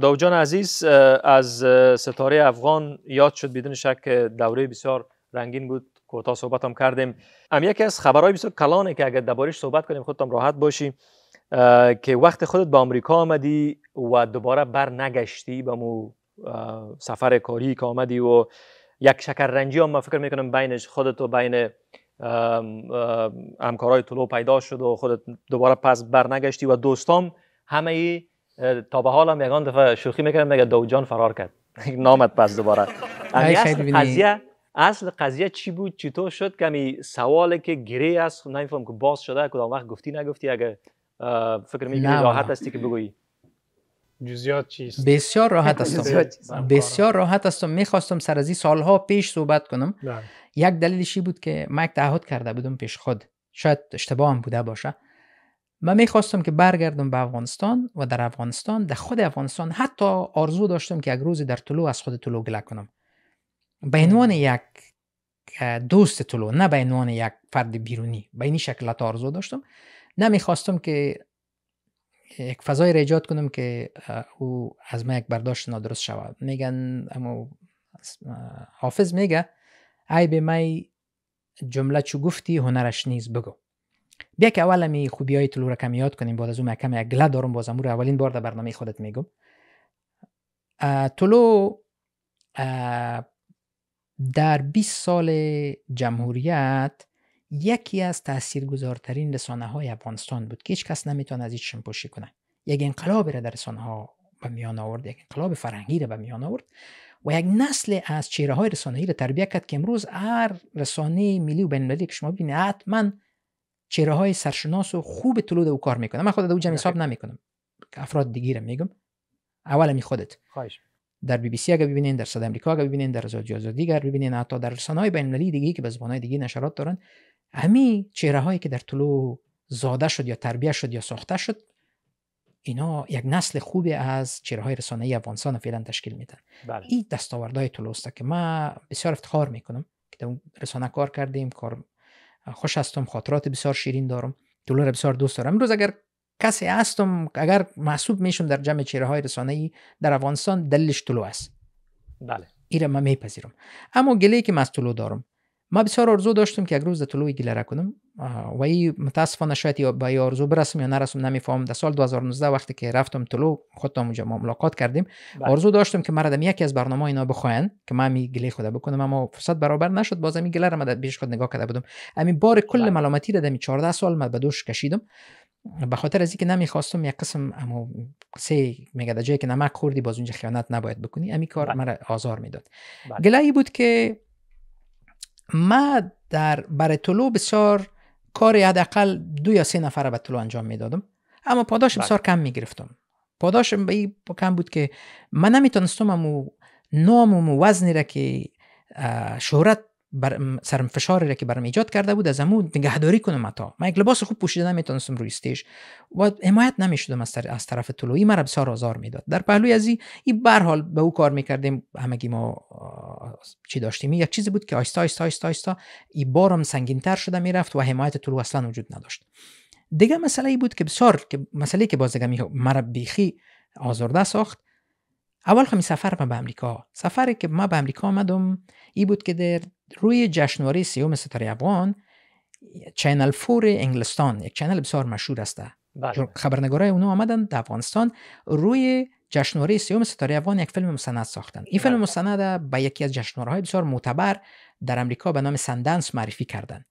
داوجان عزیز از ستاره افغان یاد شد بدون شک دوره بسیار رنگین بود کوتاه صحبت هم کردیم ام یکی از خبرهای بسیار کلانه که اگر دربارش صحبت کنیم خودتم راحت باشی که وقت خودت به آمریکا آمدی و دوباره بر نگشتی به مو سفر کاری که آمدی و یک شکررنجی هم فکر میکنم بینش خودت و بین همکارای طلو پیدا شد و خودت دوباره پس برنگشتی و دوستام همه تا به حال هم یکان دفعه شوخی میکردم میگه جان فرار کرد نامت پس دوباره اصل قضیه اصل قضیه چی بود چطور شد کمی سوالی که گری است خب، نمیفهم که باز شده کدام وقت گفتی نگفتی اگه فکر میکنی راحت هستی که بگویی جزیات چیست بسیار راحت هستم بله. بسیار راحت هستم میخواستم سر از این سالها پیش صحبت کنم بله. یک دلیلشی بود که من تعهد کرده بودم پیش خود شاید اشتباه هم بوده باشه من میخواستم که برگردم به افغانستان و در افغانستان در خود افغانستان حتی آرزو داشتم که یک روزی در طلو از خود طلو گله کنم به عنوان یک دوست طلو نه به عنوان یک فرد بیرونی به این شکلت آرزو داشتم نمیخواستم که یک فضای را ایجاد کنم که او از من یک برداشت نادرست شود میگن اما حافظ میگه ای به می جمله چو گفتی هنرش نیز بگو بیا که اول می خوبی های را رقم یاد کنیم بعد از اون کم یک گله دارم باز رو اولین بار در برنامه خودت میگم طلوع در 20 سال جمهوریت یکی از تاثیرگذارترین رسانه های افغانستان بود که هیچ کس نمیتونه از هیچ پوشی کنه یک انقلاب را در رسانه ها به میان آورد یک انقلاب فرهنگی را به میان آورد و یک نسل از چهره های رسانه ای را تربیت کرد که امروز هر رسانه ملی و بین المللی که شما ببینید حتما چهره های سرشناس و خوب طلوع او کار میکنه من خودت او جمع حساب نمیکنم افراد دیگه میگم اول می خودت خواهش در بی بی سی اگه ببینین در صد امریکا اگه ببینین در رادیو آزادی اگر ببینین حتی در رسانه های بین المللی دیگه که به زبان های دیگه نشرات دارن همین چهره هایی که در طلوع زاده شد یا تربیت شد یا ساخته شد اینا یک نسل خوبی از چهره های رسانه ای افغانستان فعلا تشکیل میدن بله. این دستاوردهای طلوع است که من بسیار افتخار میکنم که در رسانه کار کردیم کار خوش هستم خاطرات بسیار شیرین دارم دلار بسیار دوست دارم امروز اگر کسی هستم اگر محسوب میشم در جمع چهره های رسانه ای در افغانستان دلش طلو است بله ایره من میپذیرم اما گله که طلو دارم ما بسیار ارزو داشتم که یک روز در طلوع گیلره کنم و این متاسفانه شاید یا ارزو برسم یا نرسم نمیفهم در سال 2019 وقتی که رفتم طلوع خودم اونجا ملاقات کردیم بله. ارزو داشتم که مردم یکی از برنامه اینا بخواین که من گله خدا بکنم اما فرصت برابر نشد بازم این گله را من بیش خود نگاه کرده بودم همین بار کل بله. ملامتی را دمی 14 سال من به دوش کشیدم به خاطر از اینکه نمیخواستم یک قسم اما سه میگه جایی که نمک خوردی باز اونجا خیانت نباید بکنی امی کار بله. مرا آزار میداد بله. گله بود که ما در برای طلوع بسیار کار حداقل دو یا سه نفر به طلوع انجام میدادم اما پاداش بله. بسیار کم میگرفتم پاداشم به این کم بود که من نمیتونستم امو نام و وزنی را که شهرت بر سرمفشاری را که برام ایجاد کرده بود از امو نگهداری کنم تا من یک لباس خوب پوشیده نمیتونستم روی استیج و حمایت نمیشدم از, طرف, از طرف طلوعی مرا بسیار آزار میداد در پهلوی از این به حال به او کار میکردیم همگی ما چی داشتیم یک چیزی بود که آیستا آیستا آیستا آیستا این بارم تر شده میرفت و حمایت طلوع اصلا وجود نداشت دیگه مسئله ای بود که بسیار که مسئله که بازگمی مرا بیخی آزرده ساخت اول خمی خب سفر به امریکا سفری که ما به امریکا آمدم ای بود که در روی جشنواره سیوم ستاره افغان چینل فور انگلستان یک چینل بسیار مشهور است بله. خبرنگارای اونو آمدن در افغانستان روی جشنواره سیوم ستاره افغان یک فیلم مستند ساختن این فیلم بله. مستند به یکی از جشنواره های بسیار معتبر در امریکا به نام سندنس معرفی کردن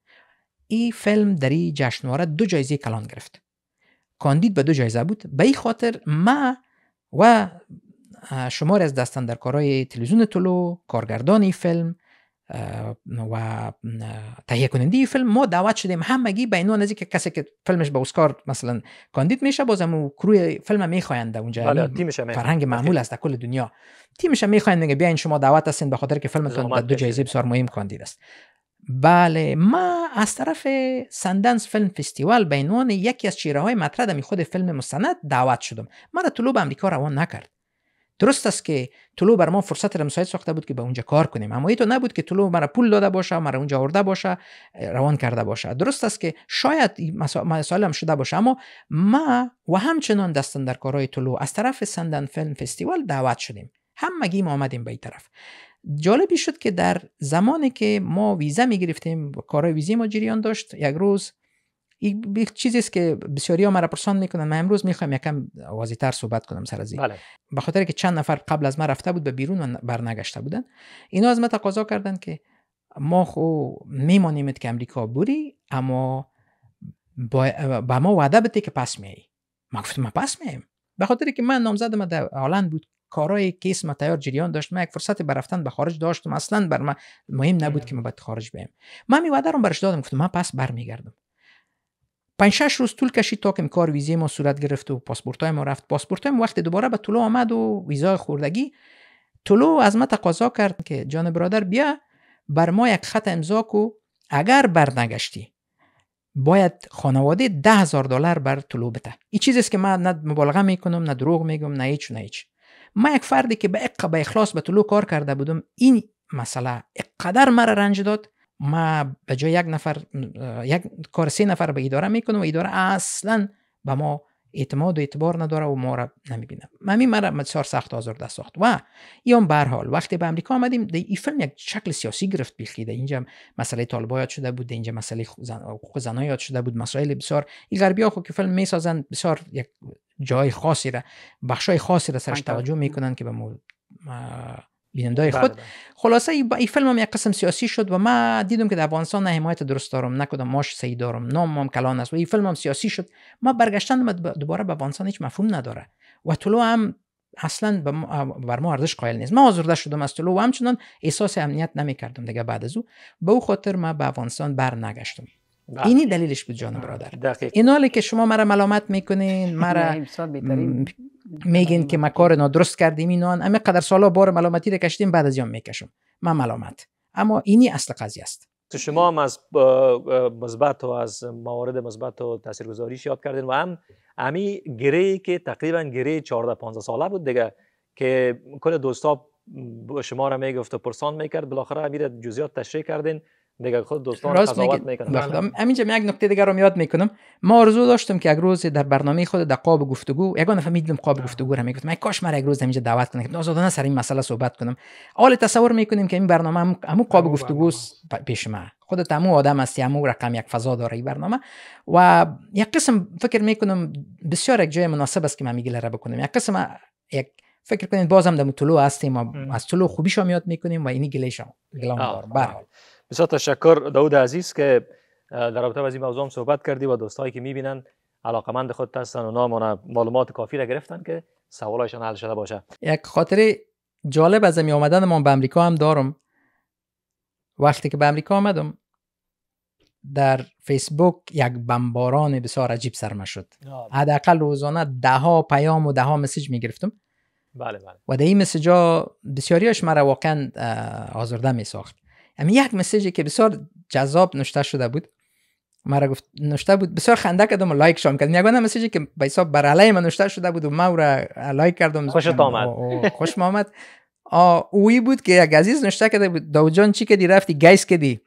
این فیلم در این جشنواره دو جایزه کلان گرفت کاندید به دو جایزه بود به این خاطر ما و شماری از دستندرکارای تلویزیون طلو کارگردان این فیلم و تهیه کننده فیلم ما دعوت شدیم همگی به از که کسی که فیلمش به اسکار مثلا کاندید میشه بازم و کروی فیلم میخواین اونجا آره، یعنی فرهنگ معمول است در کل دنیا تیمش میخواین میگه بیاین شما دعوت هستین به خاطر که فیلمتون در دو جایزه بسیار مهم کاندید است بله ما از طرف سندنس فیلم فستیوال به عنوان یکی از چیره های مطرح خود فیلم مستند دعوت شدم مرا طلوب امریکا روان نکرد درست است که طلو بر ما فرصت را مساعد ساخته بود که به اونجا کار کنیم اما تو نبود که تلو مرا پول داده باشه مرا اونجا آورده باشه روان کرده باشه درست است که شاید مسائل هم شده باشه اما ما و همچنان دستن در کارهای طلو از طرف سندن فیلم فستیوال دعوت شدیم همگی ما آمدیم به این طرف جالبی شد که در زمانی که ما ویزه می گرفتیم و کارهای ویزی ما جریان داشت یک روز یک چیزی است که بسیاری ها مرا پرسان میکنن من امروز میخوام یکم واضح تر صحبت کنم سر از این بله. به خاطر که چند نفر قبل از من رفته بود به بیرون و برنگشته بودن اینا از من تقاضا کردن که ما خو میمانیمت که امریکا بوری اما به ما وعده بده که پس میایی من گفتم من پس میایم به خاطر که من نامزد ما در هلند بود کارای کیس ما تیار جریان داشت من یک فرصت برفتن به خارج داشتم اصلا بر من مهم نبود بله. که من باید خارج بیم من می وعده رو برش دادم گفتم من پس برمیگردم پنج شش روز طول کشید تا که کار ویزه ما صورت گرفت و پاسپورت های ما رفت پاسپورت ما وقتی دوباره به طلو آمد و ویزای خوردگی طلو از ما تقاضا کرد که جان برادر بیا بر ما یک خط امضا کو اگر برنگشتی باید خانواده ده هزار دلار بر طول بده این چیزیست که من نه مبالغه میکنم نه دروغ میگم نه هیچ نه هیچ من یک فردی که به به اخلاص به طلو کار کرده بودم این مسئله اقدر مرا رنج داد ما به جای یک نفر یک کار سه نفر به اداره میکنه و اداره اصلا به ما اعتماد و اعتبار نداره و ما را نمیبینه من مرا بسیار سخت دست ساخت و این به حال وقتی به امریکا آمدیم این فیلم یک شکل سیاسی گرفت بیخیده اینجا مسئله طالبا یاد شده بود اینجا مسئله حقوق زن... یاد شده بود مسائل بسیار این غربی ها که فیلم میسازن بسیار یک جای خاصی را بخشای خاصی را سرش توجه میکنن که به بیننده خود بله، بله. خلاصه این فیلم هم یک قسم سیاسی شد و من دیدم که در افغانستان نه حمایت درست دارم نه کدام ماش سی دارم نامم کلان است و این فیلم هم سیاسی شد ما برگشتن دوباره به افغانستان هیچ مفهوم نداره و طلوع هم اصلا بر ما ارزش قائل نیست ما آزرده شدم از طلوع و همچنان احساس امنیت نمی کردم دیگه بعد از او به او خاطر ما به افغانستان بر نگشتم بله. اینی دلیلش بود جان بله. برادر این که شما مرا ملامت میکنین مرا میگین که ما کار نادرست کردیم اینان همه قدر سالا بار ملامتی رو کشتیم بعد از یام میکشم من ملامت اما اینی اصل قضیه است تو شما هم از مثبت و از موارد مثبت و تاثیرگذاری یاد کردین و هم امی گری که تقریبا گری 14 15 ساله بود دیگه که کل دوستا شما را میگفت و پرسان میکرد بالاخره امیر جزئیات تشریح کردین دیگه خود دوستان قضاوت میکنن بله. بله. همینجا یک نکته دیگر رو یاد میکنم ما آرزو داشتم که یک روز در برنامه خود در قاب گفتگو نفر فهمیدم قاب بله. گفتگو رو میگفتم من کاش مرا یک روز همینجا دعوت کنه که آزادانه سر این مسئله صحبت کنم حال تصور میکنیم که این برنامه هم همو قاب گفتگو پیش ما خود تمو آدم هستی همو رقم یک فضا داره این برنامه و یک قسم فکر میکنم بسیار یک جای مناسب است که من میگیل را بکنم یک قسم یک فکر کنید بازم هم در طلوع هستیم از طلوع خوبیش هم میاد میکنیم و اینی گلیش گلام بسیار تشکر داود عزیز که در رابطه با این موضوع هم صحبت کردی و دوستایی که میبینن علاقمند خود هستن و و معلومات کافی را گرفتن که سوالایشان حل شده باشه یک خاطر جالب از می آمدن من به امریکا هم دارم وقتی که به امریکا آمدم در فیسبوک یک بمباران بسیار عجیب سرما شد حداقل روزانه ده ها پیام و ده ها مسیج می گرفتم بله بله و در این مسیج ها بسیاریش مرا واقعا آزرده می ساخت همین یک مسیجی که بسیار جذاب نوشته شده بود مرا گفت نوشته بود بسیار خنده کردم و لایک شام کردم یگانه مسیجی که به حساب بر من نوشته شده بود و من را لایک کردم خوش آمد خوشم آمد اوی بود که یک عزیز نوشته کرده بود داو جان چی کدی رفتی گیس کدی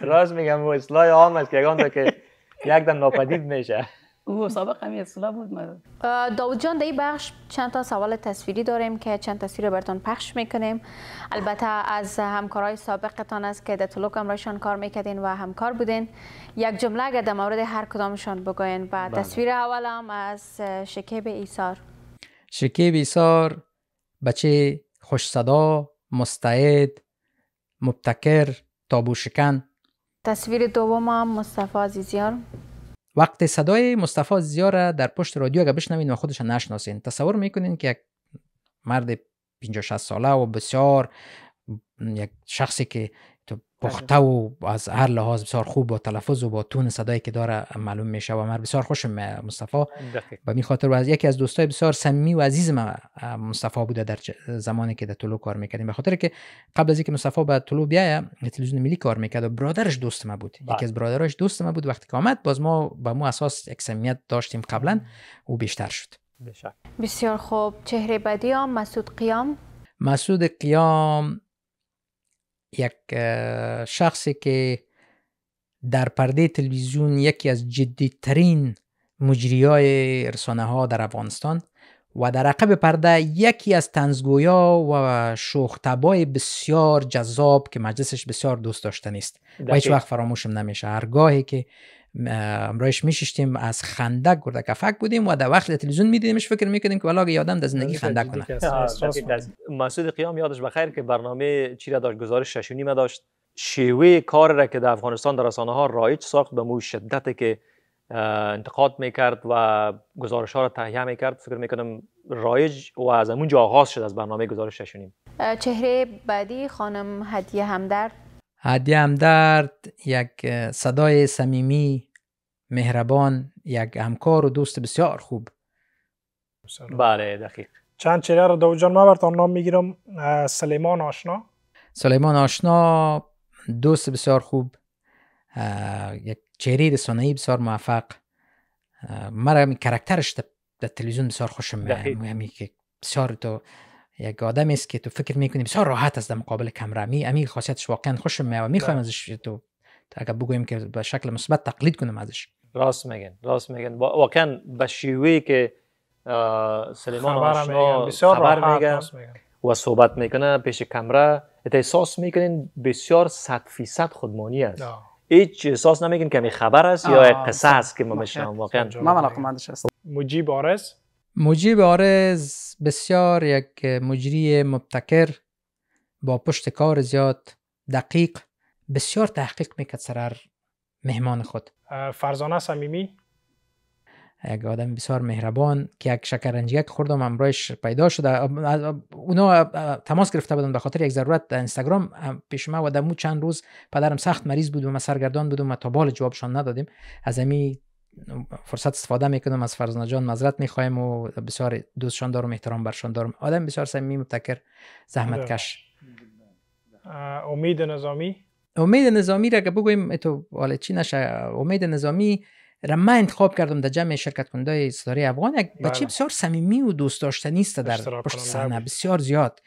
راست میگم و اصلاح عام که یک که یکدم ناپدید میشه سابق همین سلام بود داود جان در بخش چند تا سوال تصویری داریم که چند تصویر رو پخش میکنیم البته از همکارای سابقتان است که در طلوک همراهشان کار میکردین و همکار بودین یک جمله اگر در مورد هر کدامشان بگوین و بله. تصویر اول هم از شکیب ایسار شکیب ایسار بچه خوش مستعد مبتکر تابو شکن تصویر دوم هم مصطفی عزیزیار وقت صدای مصطفی زیار در پشت رادیو اگه بشنوین و خودش نشناسین تصور میکنین که یک مرد 50 60 ساله و بسیار یک شخصی که بله. پخته و از هر لحاظ بسیار خوب با تلفظ و با تون صدایی که داره معلوم میشه و من بسیار خوشم مصطفی و می خاطر و از یکی از دوستای بسیار صمیمی و عزیز من مصطفی بوده در زمانی که در طلو کار میکردیم به خاطر که قبل از اینکه مصطفی به طلو بیایه تلویزیون ملی کار میکرد و برادرش دوست من بود بله. یکی از برادرش دوست من بود وقتی که آمد باز ما به مو اساس یک داشتیم قبلا او بیشتر شد بسیار خوب چهره بدیام مسعود قیام مسعود قیام یک شخصی که در پرده تلویزیون یکی از جدیترین مجری های رسانه ها در افغانستان و در عقب پرده یکی از تنزگویا و شوختبای بسیار جذاب که مجلسش بسیار دوست داشته است و هیچ وقت فراموشم نمیشه هرگاهی که رایش میشیشتیم از خندک گرده کفک بودیم و در وقت تلویزیون میدیدیمش فکر میکردیم که والا یادم در زندگی خندک کنه مسعود قیام یادش بخیر که برنامه چی را داشت گزارش ششونی داشت شیوه کار را که در افغانستان در رسانه ها رایج ساخت به مو شدت که انتقاد میکرد و گزارش ها را تهیه میکرد فکر میکنم رایج و از اونجا آغاز شد از برنامه گزارش ششونیم. چهره بعدی خانم هدیه همدرد هم همدرد یک صدای صمیمی مهربان یک همکار و دوست بسیار خوب بله دقیق چند چهره رو دو جان ما برتان نام میگیرم سلیمان آشنا سلیمان آشنا دوست بسیار خوب یک چهره ای بسیار موفق مرا کرکترش در تلویزیون بسیار خوشم میاد یعنی که بسیار تو یک آدم است که تو فکر میکنی بسیار راحت است در مقابل کمره امی خاصیتش واقعا خوشم می و بله. میخوایم ازش تو اگر بگویم که به شکل مثبت تقلید کنم ازش راست میگن راست میگن واقعا به شیوه که سلیمان بسیار خبر میگن و صحبت میکنه پیش کمره احساس میکنین بسیار صد فیصد خودمانی است هیچ احساس نمیکنین که خبر است یا قصه است که ما میشنم واقعا من علاقه مندش هست مجیب آرس مجیب آرز بسیار یک مجری مبتکر با پشت کار زیاد دقیق بسیار تحقیق میکرد سر مهمان خود فرزانه سمیمی یک آدم بسیار مهربان که یک شکرنجیک خوردم امرایش پیدا شده اونا تماس گرفته بودن به خاطر یک ضرورت در اینستاگرام پیش ما و دمو چند روز پدرم سخت مریض بود و ما سرگردان بودم و تا بال جوابشان ندادیم از امی فرصت استفاده میکنم از فرزانه جان مذرت میخوایم و بسیار دوستشان دارم احترام برشان دارم آدم بسیار سمیمی متکر زحمت کش امید نظامی امید نظامی را که بگویم تو حالا چی نشه امید نظامی را من انتخاب کردم در جمع شرکت کننده ستاره افغان یک بچه بسیار سمیمی و دوست داشتنی است در پشت صحنه بسیار زیاد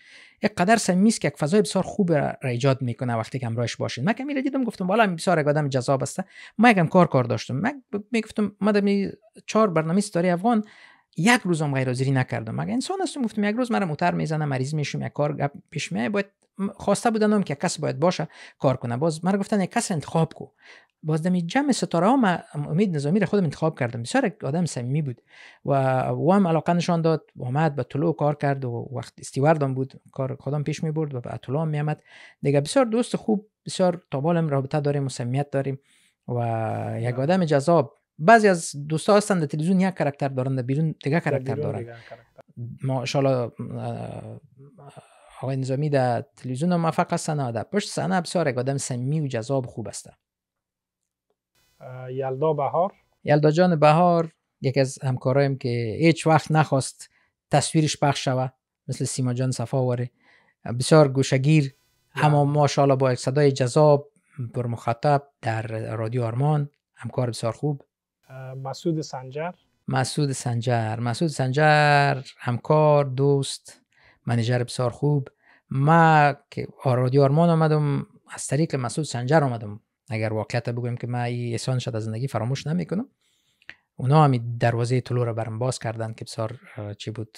یک قدر سمیست که یک فضای بسیار خوب را ایجاد میکنه وقتی که همراهش باشین من که دیدم گفتم بالا بسیار یک آدم جذاب است من یکم کار کار داشتم من میگفتم من چهار برنامه ستاره افغان یک روزم غیر حاضری نکردم مگه انسان هستم گفتم یک روز مرا موتر میزنم مریض میشم یک کار پیش میاد باید خواسته بودنم که کس باید باشه کار کنه باز مرا گفتن یک کس انتخاب کو دمی جمع ستاره ها امید نظامی را خودم انتخاب کردم بسیار آدم صمیمی بود و او هم علاقه نشان داد اومد به طلوع کار کرد و وقت استیواردم بود کار خودم پیش می برد و به طلوع می آمد دیگه بسیار دوست خوب بسیار هم رابطه داریم و داریم و یک آدم جذاب بعضی از دوستا هستند در تلویزیون یک کاراکتر دارند در بیرون دیگه کاراکتر دارند ماشاءالله آقای نظامی در تلویزیون موفق هستند در پشت صحنه بسیار آدم صمیمی و جذاب خوب هستند یلدا بهار یلدا جان بهار یکی از همکارایم که هیچ وقت نخواست تصویرش پخش شوه مثل سیما جان واره بسیار گوشگیر بله. اما ماشاءالله با یک صدای جذاب بر مخاطب در رادیو آرمان همکار بسیار خوب مسعود سنجر مسعود سنجر مسعود سنجر همکار دوست منیجر بسیار خوب ما که رادیو آرمان آمدم از طریق مسعود سنجر آمدم اگر واقعیت بگویم که من این احسان شد از زندگی فراموش نمیکنم اونا هم دروازه طلوع را برم باز کردن که بسیار چی بود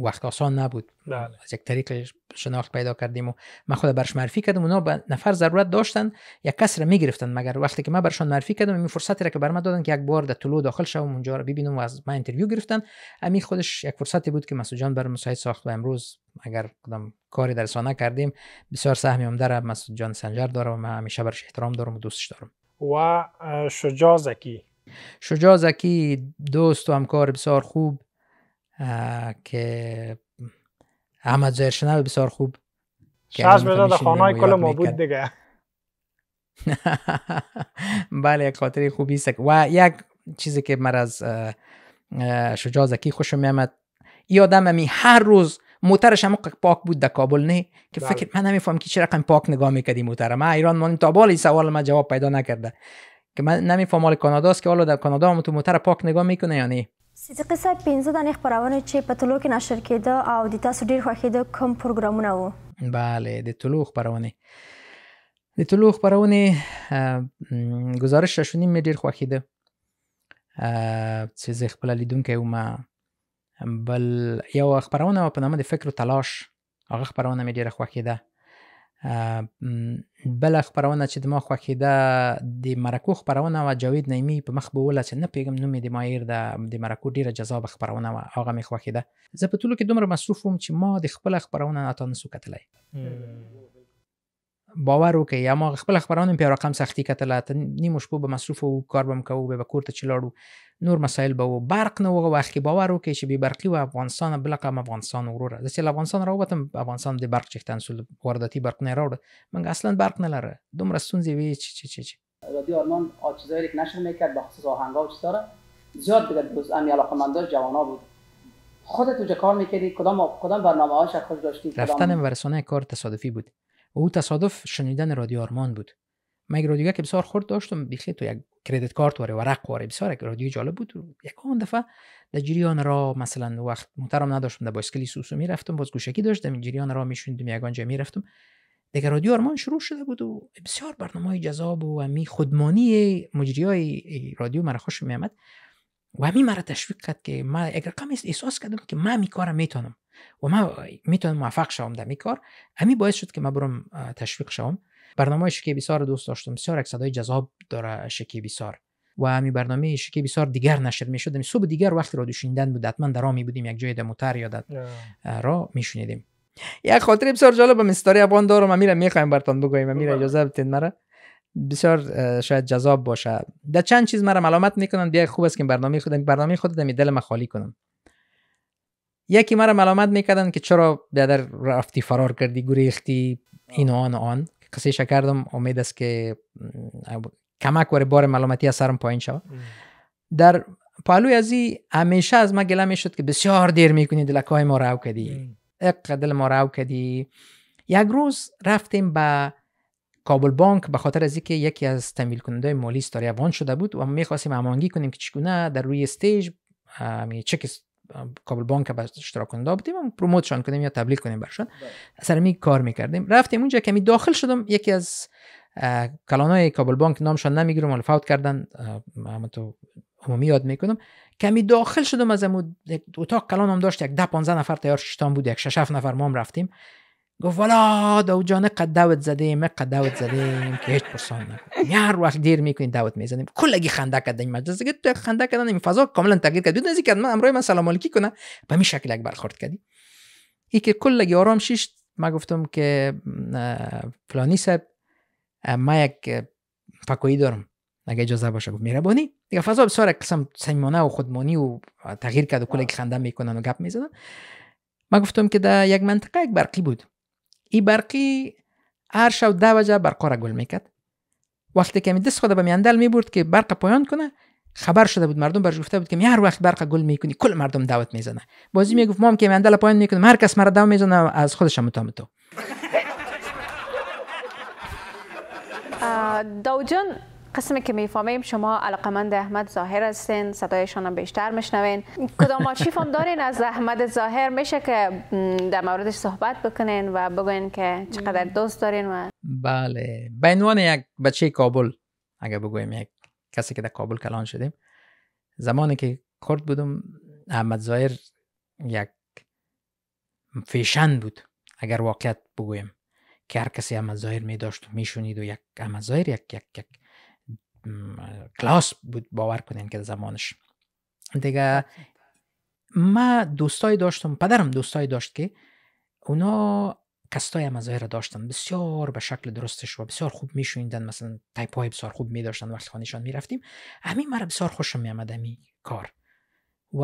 وقت آسان نبود بله. از یک طریق شناخت پیدا کردیم و من خود برش معرفی کردم اونا به نفر ضرورت داشتن یک کس را میگرفتن مگر وقتی که من برشان معرفی کردم این فرصتی را که بر من دادن که یک بار در طلوع داخل شوم اونجا را ببینم و از من اینترویو گرفتن امی خودش یک فرصتی بود که مسعود جان بر مساعد ساخت و امروز اگر کدام کاری در سانه کردیم بسیار سهمی هم در مسعود جان سنجر داره و من همیشه برش احترام دارم و دوستش دارم و شجاع زکی شجاع زکی دوست و همکار بسیار خوب که احمد زهرشنب بسیار خوب شش در خانه کل مابود دیگه بله یک خاطری خوبی است و یک چیزی که من از شجاع زکی خوشم میامد ای آدم همی هر روز موترش هم پاک بود در کابل نه که بله. فکر من نمیفهم که چرا رقم پاک نگاه میکردی موتر من ایران مانیم تا بالی سوال من جواب پیدا نکرده که من نمیفهم مال کاناداست که حالا در کانادا هم تو موتر پاک نگاه میکنه یا سیتی قصه 15 دانې خبرونه چې په تلو کې نشر کېده او د تاسو ډیر خوښیده کوم پروګرامونه وو bale د تلو خبرونه د تلو خبرونه گزارش شونی مې ډیر خوښیده چې زه خپل لیدونکو ما بل یو خبرونه په نامه د فکر تلاش هغه خبرونه مې ډیر خوښیده بل خبرونه چې د ما خوښیده د مرکو خبرونه و جاوید نایمي په مخ بوله چې نه پیګم نوم د مایر د د مرکو ډیره جذاب خبرونه و هغه می خوښیده زه په ټولو کې دومره مصروف وم چې ما د خپل خبرونه نه تاسو کتلای باور که یا ما خپل خبرونه په رقم سختی کتل ته نیمه شپه به مصروف او کار بم کوو به ته چلاړو نور مسایل به برق نه وغه وخت باور وکي چې به برقی و افغانستان بلقه م افغانستان وروره د سیل افغانستان راوبتم افغانستان د برق چختن سول وارداتي برق نه راوړ من اصلا برق نه لره دومره سونځي وی چې چې چې رادیو آرمان چیزایی که نشر میکرد با خصوص آهنگا و چیزا زیاد دیگه دوست امی علاقه جوانا بود خودت اونجا کار میکردی کدام کدام برنامه هاش خوش داشتی رفتن ورسونه کار تصادفی بود و او تصادف شنیدن رادیو آرمان بود من یک رادیو که بسیار خورد داشتم بیخی تو یک کردیت کارت واره ورق واره بسیار یک رادیو جالب بود یک آن دفعه در جریان را مثلا وقت محترم نداشتم در بایسکلی سوسو میرفتم باز گوشکی داشتم جریان را میشوندم یگانجا آنجا میرفتم دیگه رادیو آرمان شروع شده بود و بسیار برنامه های جذاب و همی خودمانی مجری های رادیو مرا خوش میامد و همی مرا تشویق کرد که من اگر کم احساس کردم که من می کارم میتونم و ما میتونم موفق شوم در کار امی باعث شد که من برم تشویق شوم برنامه شکی بسار دوست داشتم بسیار صدای جذاب داره شکی بسار و همی برنامه شکی بسیار دیگر نشر می صبح دیگر وقت را دوشیندن بود حتما در می بودیم یک جای در متر یا را میشونیدیم شنیدیم یک خاطر بسیار جالب هم استوری افغان دارم امیر میرم میخوایم برتان بگویم امیر بله. اجازه بتین مرا بسیار شاید جذاب باشه در چند چیز مرا ملامت میکنن بیا خوب است که برنامه خودم برنامه خودم دل خالی کنم یکی مرا ملامت میکردن که چرا بیادر رفتی فرار کردی گریختی این و آن و آن قصه کردم امید است که کمک وره بار ملامتی از سرم پایین شود در پالوی ازی همیشه از ما گله میشد که بسیار دیر میکنی دلکای ما رو کدی اق دل ما رو کدی یک روز رفتیم به کابل بانک به خاطر از اینکه یکی از تمیل کننده مالی استاری افغان شده بود و میخواستیم امانگی کنیم که چگونه در روی استیج چک کابل بانک به اشتراک کننده بودیم پروموت پروموتشان کنیم یا تبلیغ کنیم برشون سر می کار میکردیم رفتیم اونجا کمی داخل شدم یکی از کلانای کابل بانک نامشان نمیگیرم ولی فوت کردن اما تو عمومی یاد میکنم کمی داخل شدم از امو اتاق کلان هم داشت یک ده 15 نفر تیار شیشتان بود یک شش نفر ما هم رفتیم گفت والا جان قد دوت زدیم ما قد دوت زدیم که هیچ پرسان نکن هر وقت دیر میکنین دعوت میزنیم کلگی خنده کردن مجلس اگه تو خنده کردن این فضا کاملا تغییر کرد نزی کرد من امروز من سلام علیکی کنه به می شکل اکبر برخورد کردی ای که کلگی آرام شیش ما گفتم که فلانی سب ما یک پکویی دارم اگه اجازه باشه گفت بانی دیگه فضا بسیار قسم سمیمانه و خودمانی و تغییر کرد و کلگی خنده میکنن و گپ میزنن من گفتم که در یک منطقه یک برقی بود ای برقی هر شو ده وجه برقا را گل میکد وقتی که دست خود به میاندل برد که برق پایان کنه خبر شده بود مردم برش گفته بود که هر وقت برق گل میکنی کل مردم دعوت میزنه بازی میگفت مام که میاندل پایان میکنه هر کس مرا دعوت میزنه از خودش هم تو داو قسمی که میفهمیم شما علاقمند احمد ظاهر هستین صدایشان هم بیشتر میشنوین کدام آرشیف هم دارین از احمد ظاهر میشه که در موردش صحبت بکنین و بگوین که چقدر دوست دارین و بله به عنوان یک بچه کابل اگر بگویم یک کسی که در کابل کلان شدیم زمانی که کرد بودم احمد ظاهر یک فیشن بود اگر واقعیت بگویم که هر کسی احمد ظاهر می داشت و و یک احمد ظاهر یک یک یک کلاس بود باور کنین که زمانش دیگه ما دوستای داشتم پدرم دوستای داشت که اونا کستای مظاهر داشتن بسیار به شکل درستش و بسیار خوب میشویندن مثلا تایپ های بسیار خوب میداشتن وقتی خانیشان میرفتیم همین مرا بسیار خوشم میامد همی کار و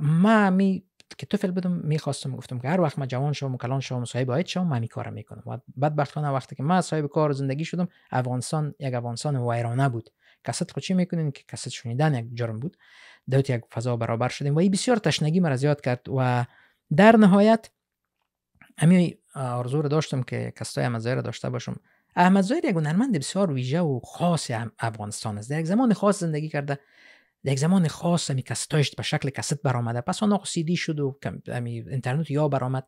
ما می که تو بودم بدم میخواستم گفتم که هر وقت ما جوان شوم کلان شوم صاحب عید شوم من این کارو میکنم و بدبختانه وقتی که من صاحب کار زندگی شدم افغانستان یک افغانستان ویرانه بود کسات خود چی میکنین که کسات شنیدن یک جرم بود دوت یک فضا برابر شدیم و این بسیار تشنگی مرا زیاد کرد و در نهایت همی آرزو رو داشتم که کسای احمد داشته باشم احمد زایر یک هنرمند بسیار ویژه و خاص افغانستان است یک زمان خاص زندگی کرده در یک زمان خاص همی کستاشت به شکل کست برامده پس آن سیدی شد و همی اینترنت یا برامد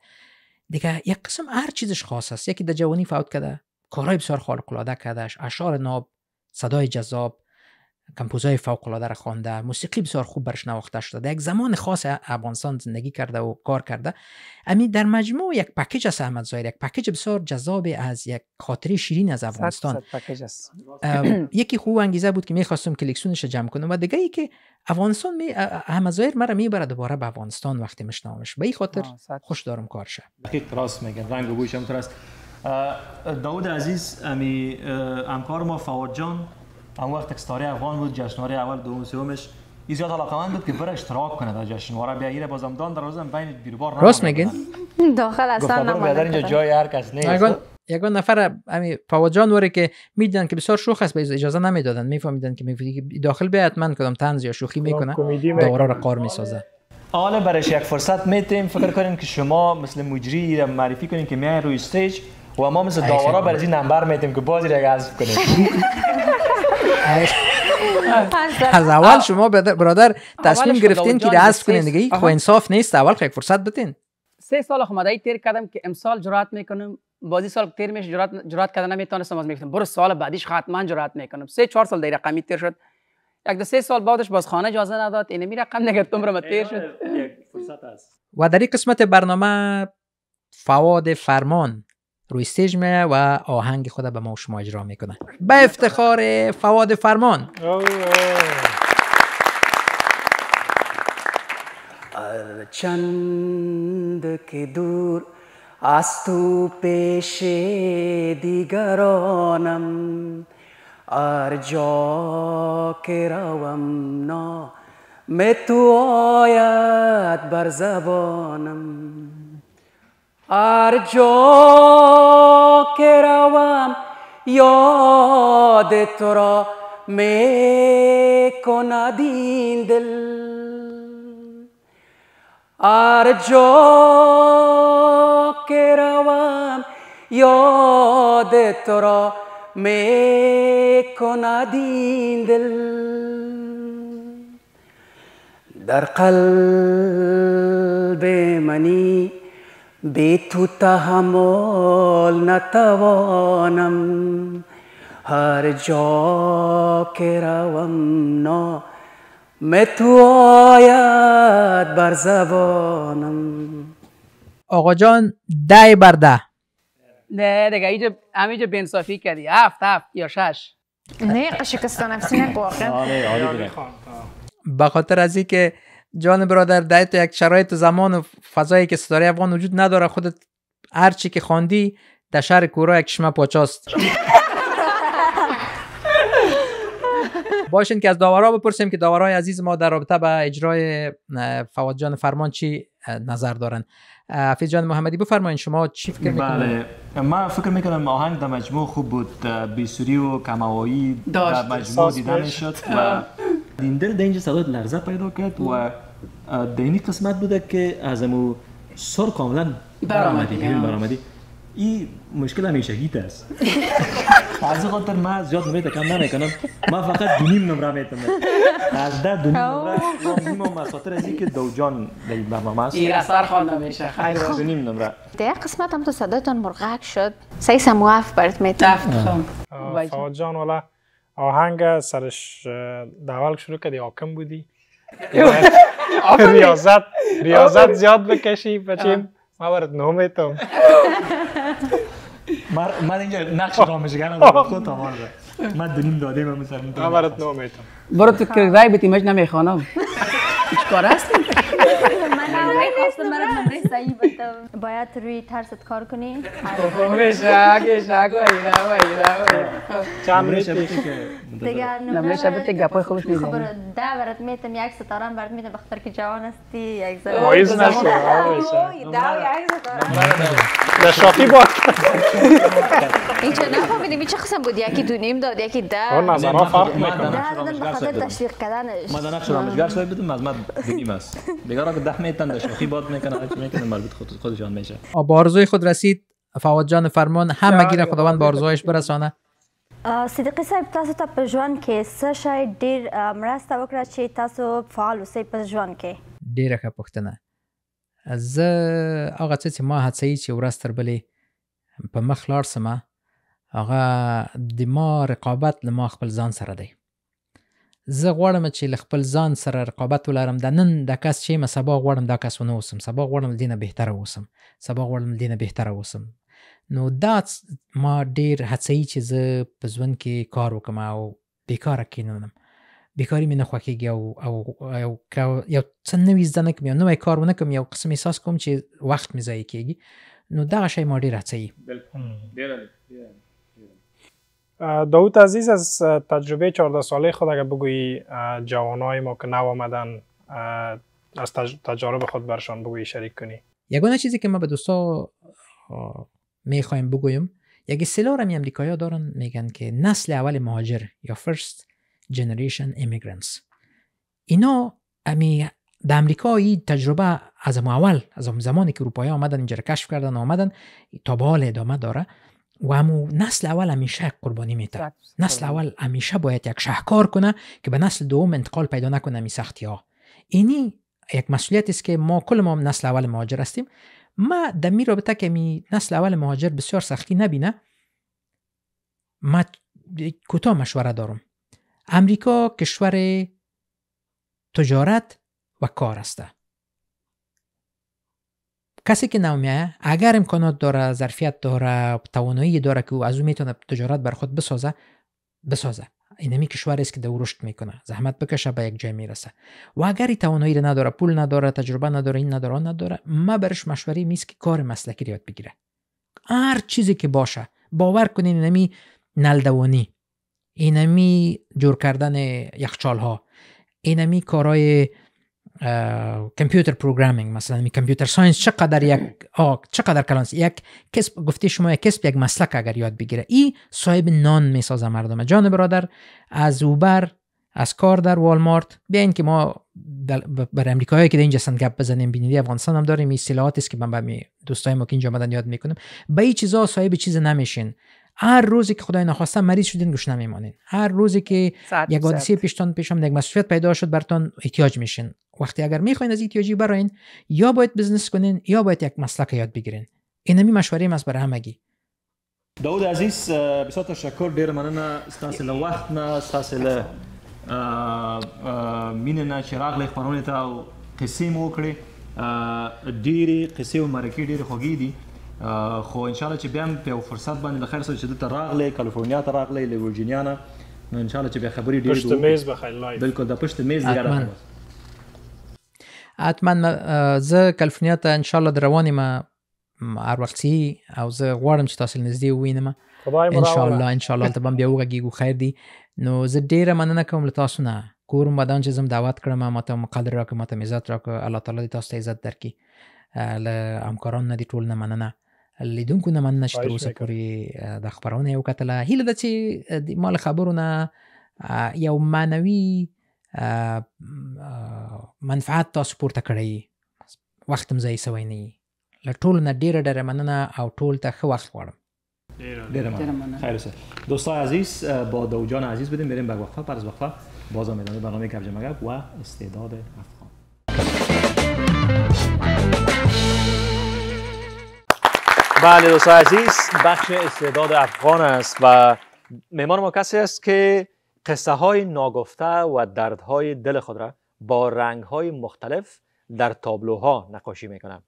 دیگه یک قسم هر چیزش خاص است یکی در جوانی فوت کرده کارهای بسیار خالقلاده العاده اشعار ناب صدای جذاب کمپوزای فوق العاده را خوانده موسیقی بسیار خوب برش نواخته شده یک زمان خاص افغانستان زندگی کرده و کار کرده امی در مجموع یک پکیج از احمد زایر یک پکیج بسیار جذاب از یک خاطره شیرین از افغانستان یکی خوب انگیزه بود که میخواستم کلکسیونش جمع کنم و دیگه ای که افغانستان می احمد زایر مرا میبره دوباره به افغانستان وقتی مشنامش به این خاطر خوش دارم کارش. دقیق راست میگم رنگ و بویش داود عزیز امی امکار ما فواد جان اون وقت تکستاری افغان بود جشنواره اول دوم سومش ای زیاد من بود که بره اشتراک کنه در جشنواره بیایره بازم دان در روزم بین بیروبار راست میگین داخل اصلا نمونه در اینجا جای هر کس نیست یک نفر امی پاوجان وره که میدن که بسیار شوخ است به اجازه نمیدادن میفهمیدن که میفهمیدن که داخل به حتما کدام طنز یا شوخی میکنه دوره را قار میسازه حالا برایش یک فرصت میتیم فکر کنیم که شما مثل مجری را معرفی کنیم که میان روی استیج و ما مثل داورا برای این نمبر میتیم که بازی را گذب کنیم از اول شما برادر خب، تصمیم گرفتین که دست دیگه خو خب، انصاف نیست اول یک خب فرصت بتین سه سال خمدایی تیر کردم که امسال جرات میکنم بازی سال تیر میشه جرات جرات کردن نمیتونستم از میگفتم برو سال بعدیش حتما جرات میکنم سه چهار سال دیگه رقمی تیر شد یک دو سه سال بعدش باز خانه اجازه نداد اینه می رقم نگرد عمرم تیر شد آره، و در این قسمت برنامه فواد فرمان روی استیج میره و آهنگ خود به ما و شما اجرا میکنه به افتخار فواد فرمان چند که دور از تو پیش دیگرانم ار جا که روم نا می تو آید بر زبانم جا که روم یاد تو را می کند این دل ارجا که روم یاد تو را می کند این دل در قلب منی به مول نتوانم هر جا که روم نا تو آید بر زبانم آقا جان ده بر ده نه دیگه اینجا همینجا بینصافی کردی هفت هفت یا شش نه شکستان نفسی نگو به خاطر از اینکه جان برادر در یک شرایط زمان و فضایی که ستاره افغان وجود نداره خودت هر چی که خواندی در شهر کورا یک شما پاچاست باشین که از داورا بپرسیم که داورای عزیز ما در رابطه به اجرای فواد جان فرمان چی نظر دارن حفیظ جان محمدی بفرمایید شما چی فکر میکنید بله من فکر میکنم آهنگ در مجموع خوب بود بیسوری و کماوایی در مجموع دیده و این دل در اینجا لرزه پیدا کرد و دینی قسمت بوده که از امو سر کاملا برآمدی بیرون برآمدی این مشکل گیت است از خاطر من زیاد نمیت کم کنم من فقط دونیم نمره میتونم از ده دونیم نمره دونیم هم خاطر از اینکه دو جان در این برنامه است این اثر خانده میشه خیلی دونیم نمره در قسمت هم تو صدایتان مرغک شد سیس موف برات میتونم دفت خم خب. فواد جان والا آهنگ سرش دول شروع کردی حاکم بودی ریاضت ریاضت زیاد بکشی بچیم ما برات تو من اینجا نقش رامشگر خود من دنیم داده من مثلا برد برات تو برو تو رای بتیمش نمیخوانم چیکار هستی میخواستم مرا نمره صحیح بتم باید روی ترست کار کنی نمیشه نمیشه نمیشه دیگر نمیشه تک گپای خوبش میدیم خبر ده برات میتم یک ستاره برات میتم بخطر که جوان هستی یک ذره مایز نشو نشاقی باد این چه نفهمیدیم چه قسم بود یکی دو نیم داد یکی ده اون نظرها فرق میکنه ده دادن بخاطر تشویق کردنش مدنه شرامشگر صاحب بدم از من دو نیم است دیگه را که ده میتن داشت تخریبات میکنه میکنه مربوط خود خودشان میشه با آرزوی خود رسید فواد جان فرمان همه گیره خداوند به آرزوهایش برسانه صدیقی صاحب تاسو ته په ژوند کې څه شی ډیر مرسته وکړه چې تاسو فعال اوسئ په ژوند کې ډیره ښه پوښتنه زه هغه څه چې ما هڅوي چې ورځ تر بلې په مخ لاړ سم هغه د ما رقابت له ما خپل ځان سره دی زه غواړم چې ل خپل ځان سره رقابت ولرم د نن د کس چې م سبا غواړم دا کس ونه اوسم سبا غواړم دینه بهتره اوسم سبا غواړم دینه بهتره اوسم نو دا ما ډیر هڅې چې زه په ژوند کې کار وکم او بیکاره کینم بیکاری مې نه خوښیږي او او یو څه نوي زده نه کوم یو نوی کار ونه کوم یو قسم احساس کوم چې وخت مې ضایع کیږي نو دغه شی ما ډېر هڅوي داود عزیز از تجربه 14 ساله خود اگر بگویی جوانای ما که نو آمدن از تجارب خود برشان بگویی شریک کنی یکونه چیزی که ما به دوستا میخوایم بگویم یک سلار را می دارن میگن که نسل اول مهاجر یا first generation immigrants اینا امی در امریکا تجربه از اول از زمانی که اروپایی آمدن اینجا کشف کردن آمدن تا به حال ادامه داره و همو نسل اول همیشه یک قربانی میتر نسل اول همیشه باید یک شهکار کنه که به نسل دوم انتقال پیدا نکنه می سختی ها اینی یک مسئولیت است که ما کل ما نسل اول مهاجر هستیم ما در می رابطه که می نسل اول مهاجر بسیار سختی نبینه ما کتا مشوره دارم امریکا کشور تجارت و کار هسته کسی که نمیه اگر امکانات داره ظرفیت داره توانایی داره که او از او میتونه تجارت بر خود بسازه بسازه اینمی کشوری است که دو میکنه زحمت بکشه به یک جای میرسه و اگر توانایی نداره پول نداره تجربه نداره این نداره آن نداره ما برش مشوری میست که کار مسلکی رو یاد بگیره هر چیزی که باشه باور کنین اینمی نلدوانی اینمی جور کردن یخچال ها اینمی کارای کامپیوتر پروگرامینگ مثلا کمپیوتر یعنی ساینس چقدر یک آه چقدر یک کسب گفته شما یک کسب یک مسلک اگر یاد بگیره ای صاحب نان میسازه مردم جان برادر از اوبر از کار در والمارت بیاین که ما بر امریکایی که در اینجا سن گپ بزنیم بینید افغانستان هم داریم این است که من به دوستای ما که اینجا آمدن یاد میکنم به این چیزا صاحب چیز نمیشین هر روزی که خدای نخواسته مریض شدین گوش نمیمانین هر روزی که یک حادثه پیشتان پیشم یک مسئولیت پیدا شد برتان احتیاج میشین وقتی اگر میخواین از احتیاجی براین یا باید بزنس کنین یا باید یک مسلک یاد بگیرین اینمی مشوره از برای همگی داود عزیز بسیار تشکر ډیر مننه ستاسو له وخت نه ستاسو له مینه نه چې راغلی تا ته او قصې مو وکړې ډېرې قصې او خو ان شاء الله چې بیا هم په فرصت باندې د خیر سره چې دته راغلی کالیفورنیا ته راغلی له ورجینیا نه نو ان شاء الله چې بیا خبرې ډېرې پښته میز به خلای بالکل د پښته میز دی اتمن زه کالیفورنیا ته ان شاء الله د روانې ما هر وخت او زه غواړم چې تاسو نږدې ووینم ان شاء الله ان شاء الله ته بیا وګیږو خیر دی نو زه ډیره مننه کوم له تاسو نه کوم مدان چې زم دعوت کړم ما ته مقدر راکړه ما ته عزت راکړه الله تعالی دې تاسو ته عزت درکړي له همکارانو نه دي ټول نه مننه لیدونکو نه مننه چې تر اوسه پورې د خبرونه یو کتله هیله ده چې د مال خبرونه یو مانوي منفعت تاسو پورته کړی وخت هم ځای سوی نه له ټولو نه ډیره ډیره مننه او ټول ته ښه وخت غواړم ډیره ممنون خیر سر دوستان عزیز با دوجان عزیز بدیم بریم به وقفه پر از وقفه باز آمدن برنامه کبجمگب و استعداد افغان بله دوست عزیز بخش استعداد افغان است و مهمان ما کسی است که قصه های ناگفته و دردهای دل خود را با رنگ های مختلف در تابلوها نقاشی میکنه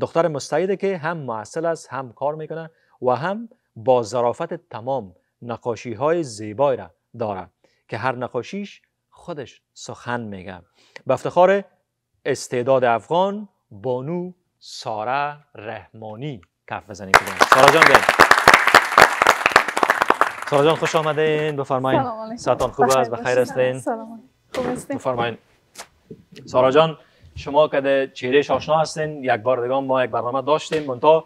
دختر مستعیده که هم معسل است هم کار میکنه و هم با ظرافت تمام نقاشی های زیبای را داره که هر نقاشیش خودش سخن میگه به افتخار استعداد افغان بانو ساره رحمانی کف بزنید سارا جان سارا جان خوش آمدین بفرمایید سلام خوب است بخیر هستین سلام سارا جان شما که چهره آشنا هستین یک بار دیگه ما یک برنامه داشتیم منتا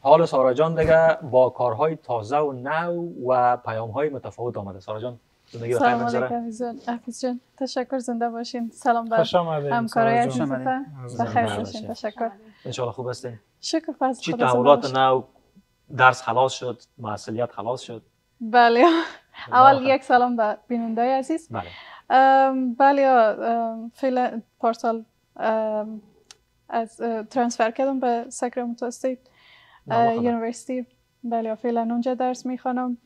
حال سارا جان دیگه با کارهای تازه و نو و پیام های متفاوت آمده سارا جان زندگی بخیر بگذره جان تشکر زنده باشین سلام بر همکارای عزیزتان بخیر باشین تشکر انشالله خوب هستین شکر فاز چی تحولات نو درس خلاص شد مسئولیت خلاص شد بله اول یک سلام به بیننده عزیز بله بله فعلا پارسال از ترانسفر کردم به ساکرامنتو استیت یونیورسیتی بله فعلا اونجا درس میخوانم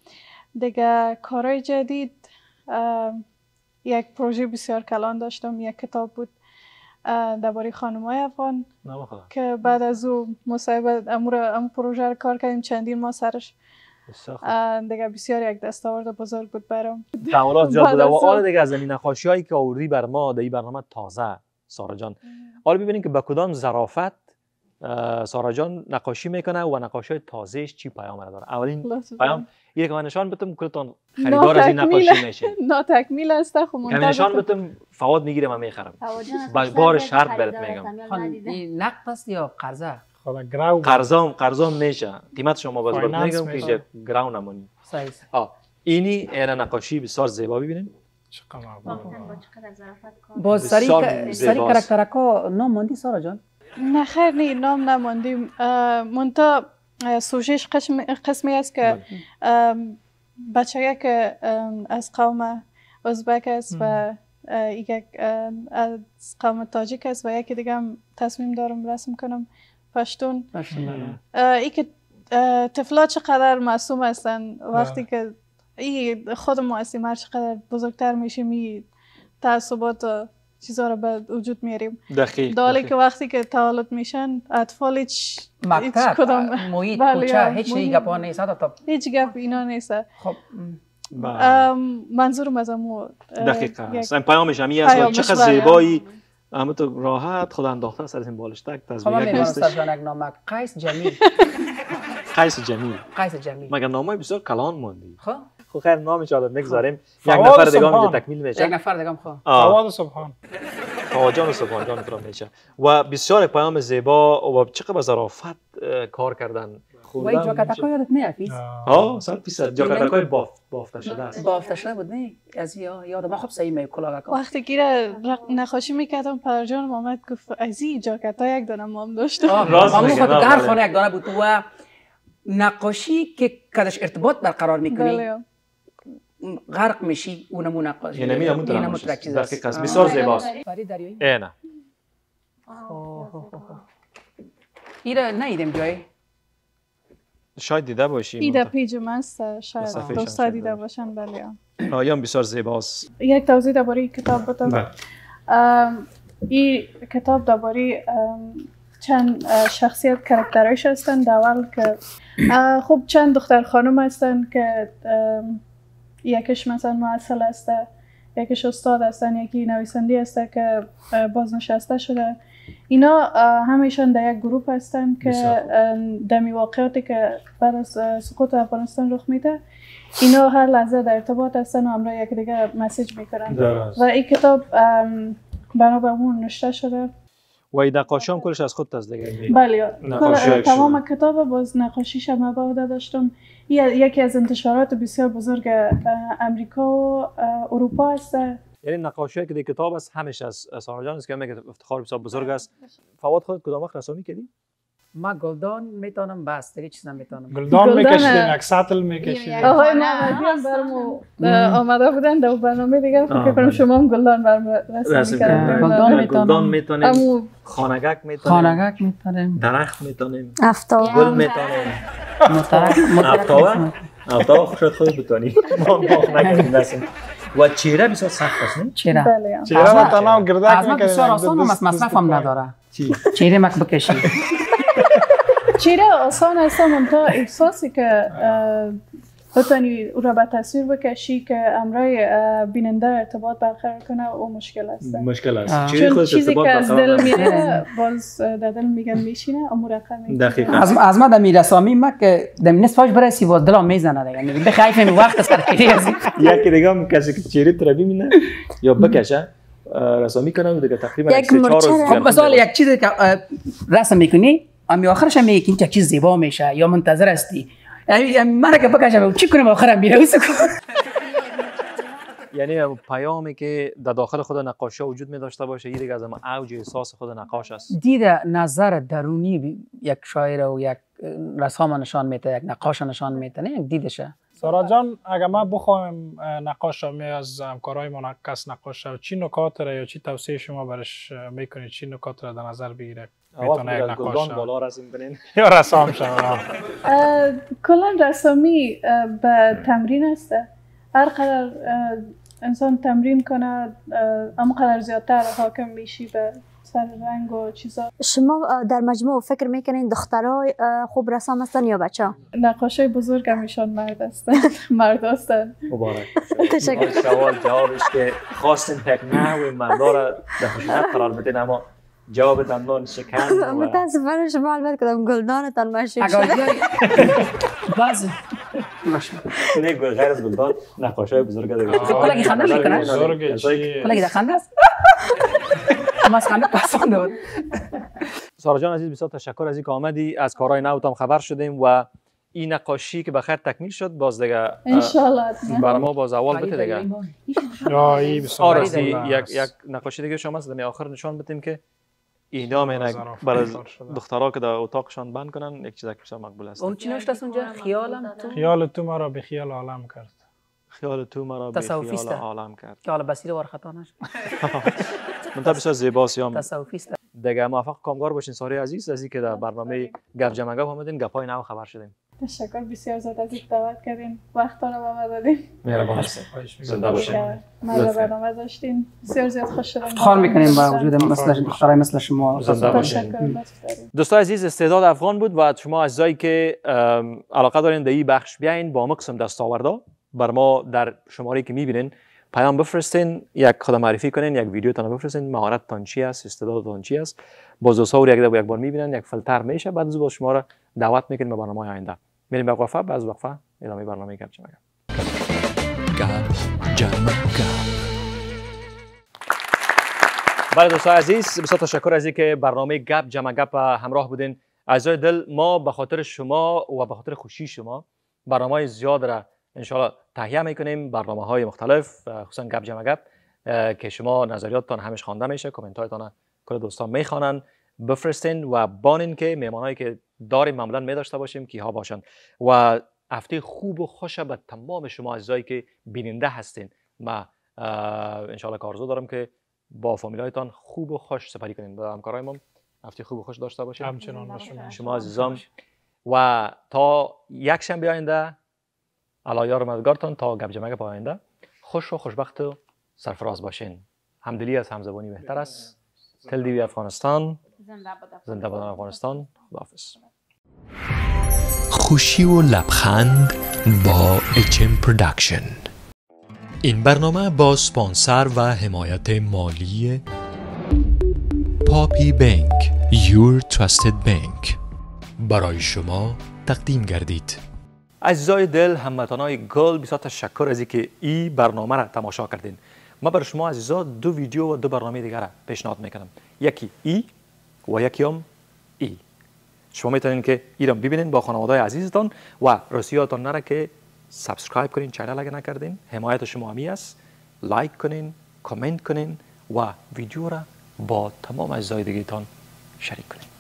دیگه کارهای جدید یک پروژه بسیار کلان داشتم یک کتاب بود درباره خانمای افغان که بعد از او مصاحبه امور ام پروژه رو کار کردیم چندین ما سرش دیگه بسیار یک دستاورد بزرگ بود برام تعاملات زیاد بود و آن آره دیگه از این هایی که آوردی بر ما در این برنامه تازه سارا جان حالا آره ببینیم که به کدام ظرافت سارا جان نقاشی میکنه و نقاشی تازهش چی پیام را داره اولین پیام یه که من نشان بتم کلتان خریدار از این نقاشی میشه نا تکمیل است خب من نشان بتم فواد میگیره من میخرم بار شرط برات میگم نقد است یا قرضه خدا خب، گراو قرضام قرضام میشه قیمت شما باز برد میگم که گراو نمونی آه اینی نقاشی بسیار زیبا ببینید با سری سری کاراکترها نام ماندی سارا جان نه خیر نه نام نماندیم مونتا سوژش قسم قسمی است که بله. بچه که از قوم ازبک است و یک از قوم تاجیک است و یکی دیگه هم تصمیم دارم رسم کنم پشتون بله. ای که طفلا چقدر معصوم هستن وقتی بله. که ای خود ما هستیم هر چقدر بزرگتر میشیم می تعصبات چیزا رو به وجود میاریم دقیق دالی که وقتی که تولد میشن اطفال هیچ مکتب کدام محیط بله هیچ ها نیست تا هیچ گپ اینا نیست خب بله. منظورم از امو دقیقا است این پیامش همی است چقدر بله. زیبایی اما تو راحت خود انداخته است از این بالش تک تزمیه خب، یک نیستش نامه قیس جمیل قیس جمیل قیس جمیل مگر نامه بسیار کلان موندی. خب خب خیر نامش چاله میگذاریم یک نفر دیگه هم تکمیل میشه یک نفر دیگه هم خواه فواد سبحان آقا جان سبحان جان ترام میشه و بسیار پیام زیبا و چقدر به ظرافت کار کردن خوبه وای جاکتاکا یادت میاد فیز ها صد درصد جاکتاکای باف بافته شده است بافته شده بود نه از یادم یادم خوب صحیح می کلاگا وقتی گیر نقاشی میکردم جان محمد گفت ازی جاکتا یک دونه مام داشت راست خود در بله. خانه یک دونه بود و نقاشی که کدش ارتباط برقرار میکنی بله. غرق میشی یعنی اون نمونه یه یعنی میمون در مترکز است کس زیباست برای آره، آره. دریایی نه ایره جای شاید دیده باشیم ایده پیج من است شاید دوستا دیده باشن بله آیا بسیار زیباست یک توضیح درباره کتاب بدم بله. این کتاب درباره چند شخصیت کرکترش هستن اول که خب چند دختر خانم هستن که یکش مثلا معسل است یکش استاد هستن یکی نویسنده است که بازنشسته شده اینا همیشان در یک گروپ هستن که در واقعاتی که بعد سقوط افغانستان رخ میده اینا هر لحظه در ارتباط هستن و همراه یک دیگه مسیج میکنن و این کتاب بنا به اون شده و این نقاشی هم کلش از خود تست بله تمام کتاب باز نقاشیش هم داشتم یکی از انتشارات بسیار بزرگ امریکا و اروپا است یعنی نقاشی که در کتاب است همیشه از سارا جان است که میگه افتخار بسیار بزرگ است فواد خود کدام وقت رسانی کردی ما گلدان میتونم بس دیگه چیز نمیتونم گلدان میکشیدیم یک سطل میکشیدیم یعنی آقای نمدی برمو آمده بودن در برنامه دیگه فکر کنم شما هم گلدان برمو رسم کردیم گلدان میتونم میتونیم خانگک میتونیم خانگک میتونیم درخت میتونیم افتاب گل میتونیم افتاوه افتاب خوشت خود بتونیم ما نکنیم دستیم و چیره بسیار سخت است نه؟ چیره بله. چیره و تنها گردک میکنیم از ما بسیار آسان هم مصرف هم نداره چیره مک بکشید چیره آسان است من تا احساسی که بتانی او را به تصویر بکشی که امرای بیننده ارتباط برقرار کنه او مشکل است مشکل است چون چیزی که از دل میره باز در دل میگن میشینه امور رقم از از ما در رسامی ما که در نصف برای برسی باز دلم میزنه یعنی به خیفه می وقت سر از یکی دیگه کسی که چیری را بیمینه یا بکشه رسامی کنم دیگه تقریبا یک مرچه مثلا یک چیزی که رسم میکنی امی آخرش هم میگه که این چیز زیبا میشه یا منتظر هستی من که بکشم چی کنم آخرم میره کنم یعنی پیامی که در داخل خود نقاشی وجود می داشته باشه یه دیگه از اوج احساس خود نقاش است دید نظر درونی یک شاعر و یک رسام نشان میده یک نقاش نشان میده نه سارا جان اگر ما بخوایم نقاش می از همکارای ما نقاش نقاش چی نکات را یا چی توصیه شما برش میکنید چی نکات را در نظر بگیره میتونه بالا این یا رسام شما کلا رسامی به تمرین است هر قدر انسان تمرین کنه قدر زیادتر حاکم میشی به سر رنگ و چیزا شما در مجموع فکر میکنین دخترای خوب رسام هستن یا بچه نقاش های بزرگ همیشان مرد هستن مرد هستن مبارک تشکر جوابش که خواستین تک نه و مردا را در قرار بدین اما جواب دندان شکن متاسفانه شما البته کدام گلدانتان مشهور شده بعضی بله. نه غیر از گلدان نقاش های بزرگ دیگه خب، کلاگی خنده میکنه کلاگی در خنده است ما از خنده پسند بود سارا جان عزیز بسیار تشکر از اینکه آمدی از کارهای نوتام هم خبر شدیم و این نقاشی که خیر تکمیل شد باز دیگه برای ما باز اول بده دیگه آره. یک نقاشی دیگه شما هست آخر نشان بدیم که اینا نه. برای دخترها که در اتاقشان بند کنن یک که بسیار مقبول است اون چی نوشته اونجا خیالم تو خیال تو مرا به خیال عالم کرد خیال تو مرا به خیال عالم کرد که حالا بسیر وار خطا من بسیار زیباس یام تصوفیست دیگه موفق کامگار باشین ساری عزیز از اینکه در برنامه گپ جمع گپ آمدین گپای نو خبر شدیم تشکر بسیار زیاد از این دعوت کردین وقت را به ما دادین مهربان با زنده باشید مرا برنامه داشتین بسیار زیاد خوش شدم افتخار میکنیم با وجود مثل دخترای مثل شما زنده باشید دوستان عزیز استعداد افغان بود و شما اجزایی که علاقه دارین در این بخش بیاین با ما قسم دستاوردا بر ما در شماره که میبینین پیام بفرستین یک خود معرفی کنین یک ویدیو تان بفرستین مهارت تان چی است استعداد تان چی است باز دوستا یک یک بار میبینن یک فلتر میشه بعد از شما را دعوت میکنیم به برنامه آینده میریم به وقفه بعد از وقفه ادامه برنامه گپ جمع گپ بله دوستان عزیز بسیار تشکر از اینکه برنامه گپ جمع گپ همراه بودین اعضای دل ما به خاطر شما و به خاطر خوشی شما برنامه های زیاد را انشالله تهیه میکنیم برنامه های مختلف خصوصا گپ جمع گپ که شما نظریاتتان همش خوانده میشه کامنت هایتان کل دوستان میخوانن بفرستین و بانین که مهمان که داریم معمولا می داشته باشیم که ها باشند و هفته خوب و خوش به تمام شما عزیزایی که بیننده هستین ما انشالله کارزو دارم که با فامیلایتان خوب و خوش سپری کنین با همکارای ما هفته خوب و خوش داشته باشین همچنان با شما شما عزیزان و تا یک شنبه آینده علایار مدگارتان تا گپ جمعه پاینده خوش و خوشبخت و سرفراز باشین همدلی از همزبانی بهتر است بله. تل دیوی افغانستان زنده افغانستان خداحافظ خوشی و لبخند با اچم پروداکشن این برنامه با سپانسر و حمایت مالی پاپی بینک یور ترستد بنک برای شما تقدیم گردید عزیزای دل های گل بسیار تشکر از اینکه ای برنامه را تماشا کردین ما برای شما عزیزا دو ویدیو و دو برنامه دیگر را پیشنهاد میکنم یکی ای و یکی هم شما میتونین که ایران ببینین با خانواده عزیزتان و راسیاتان نره که سابسکرایب کنین چنل اگه نکردین حمایت شما همی است لایک کنین کامنت کنین و ویدیو را با تمام اجزای دیگهتان شریک کنین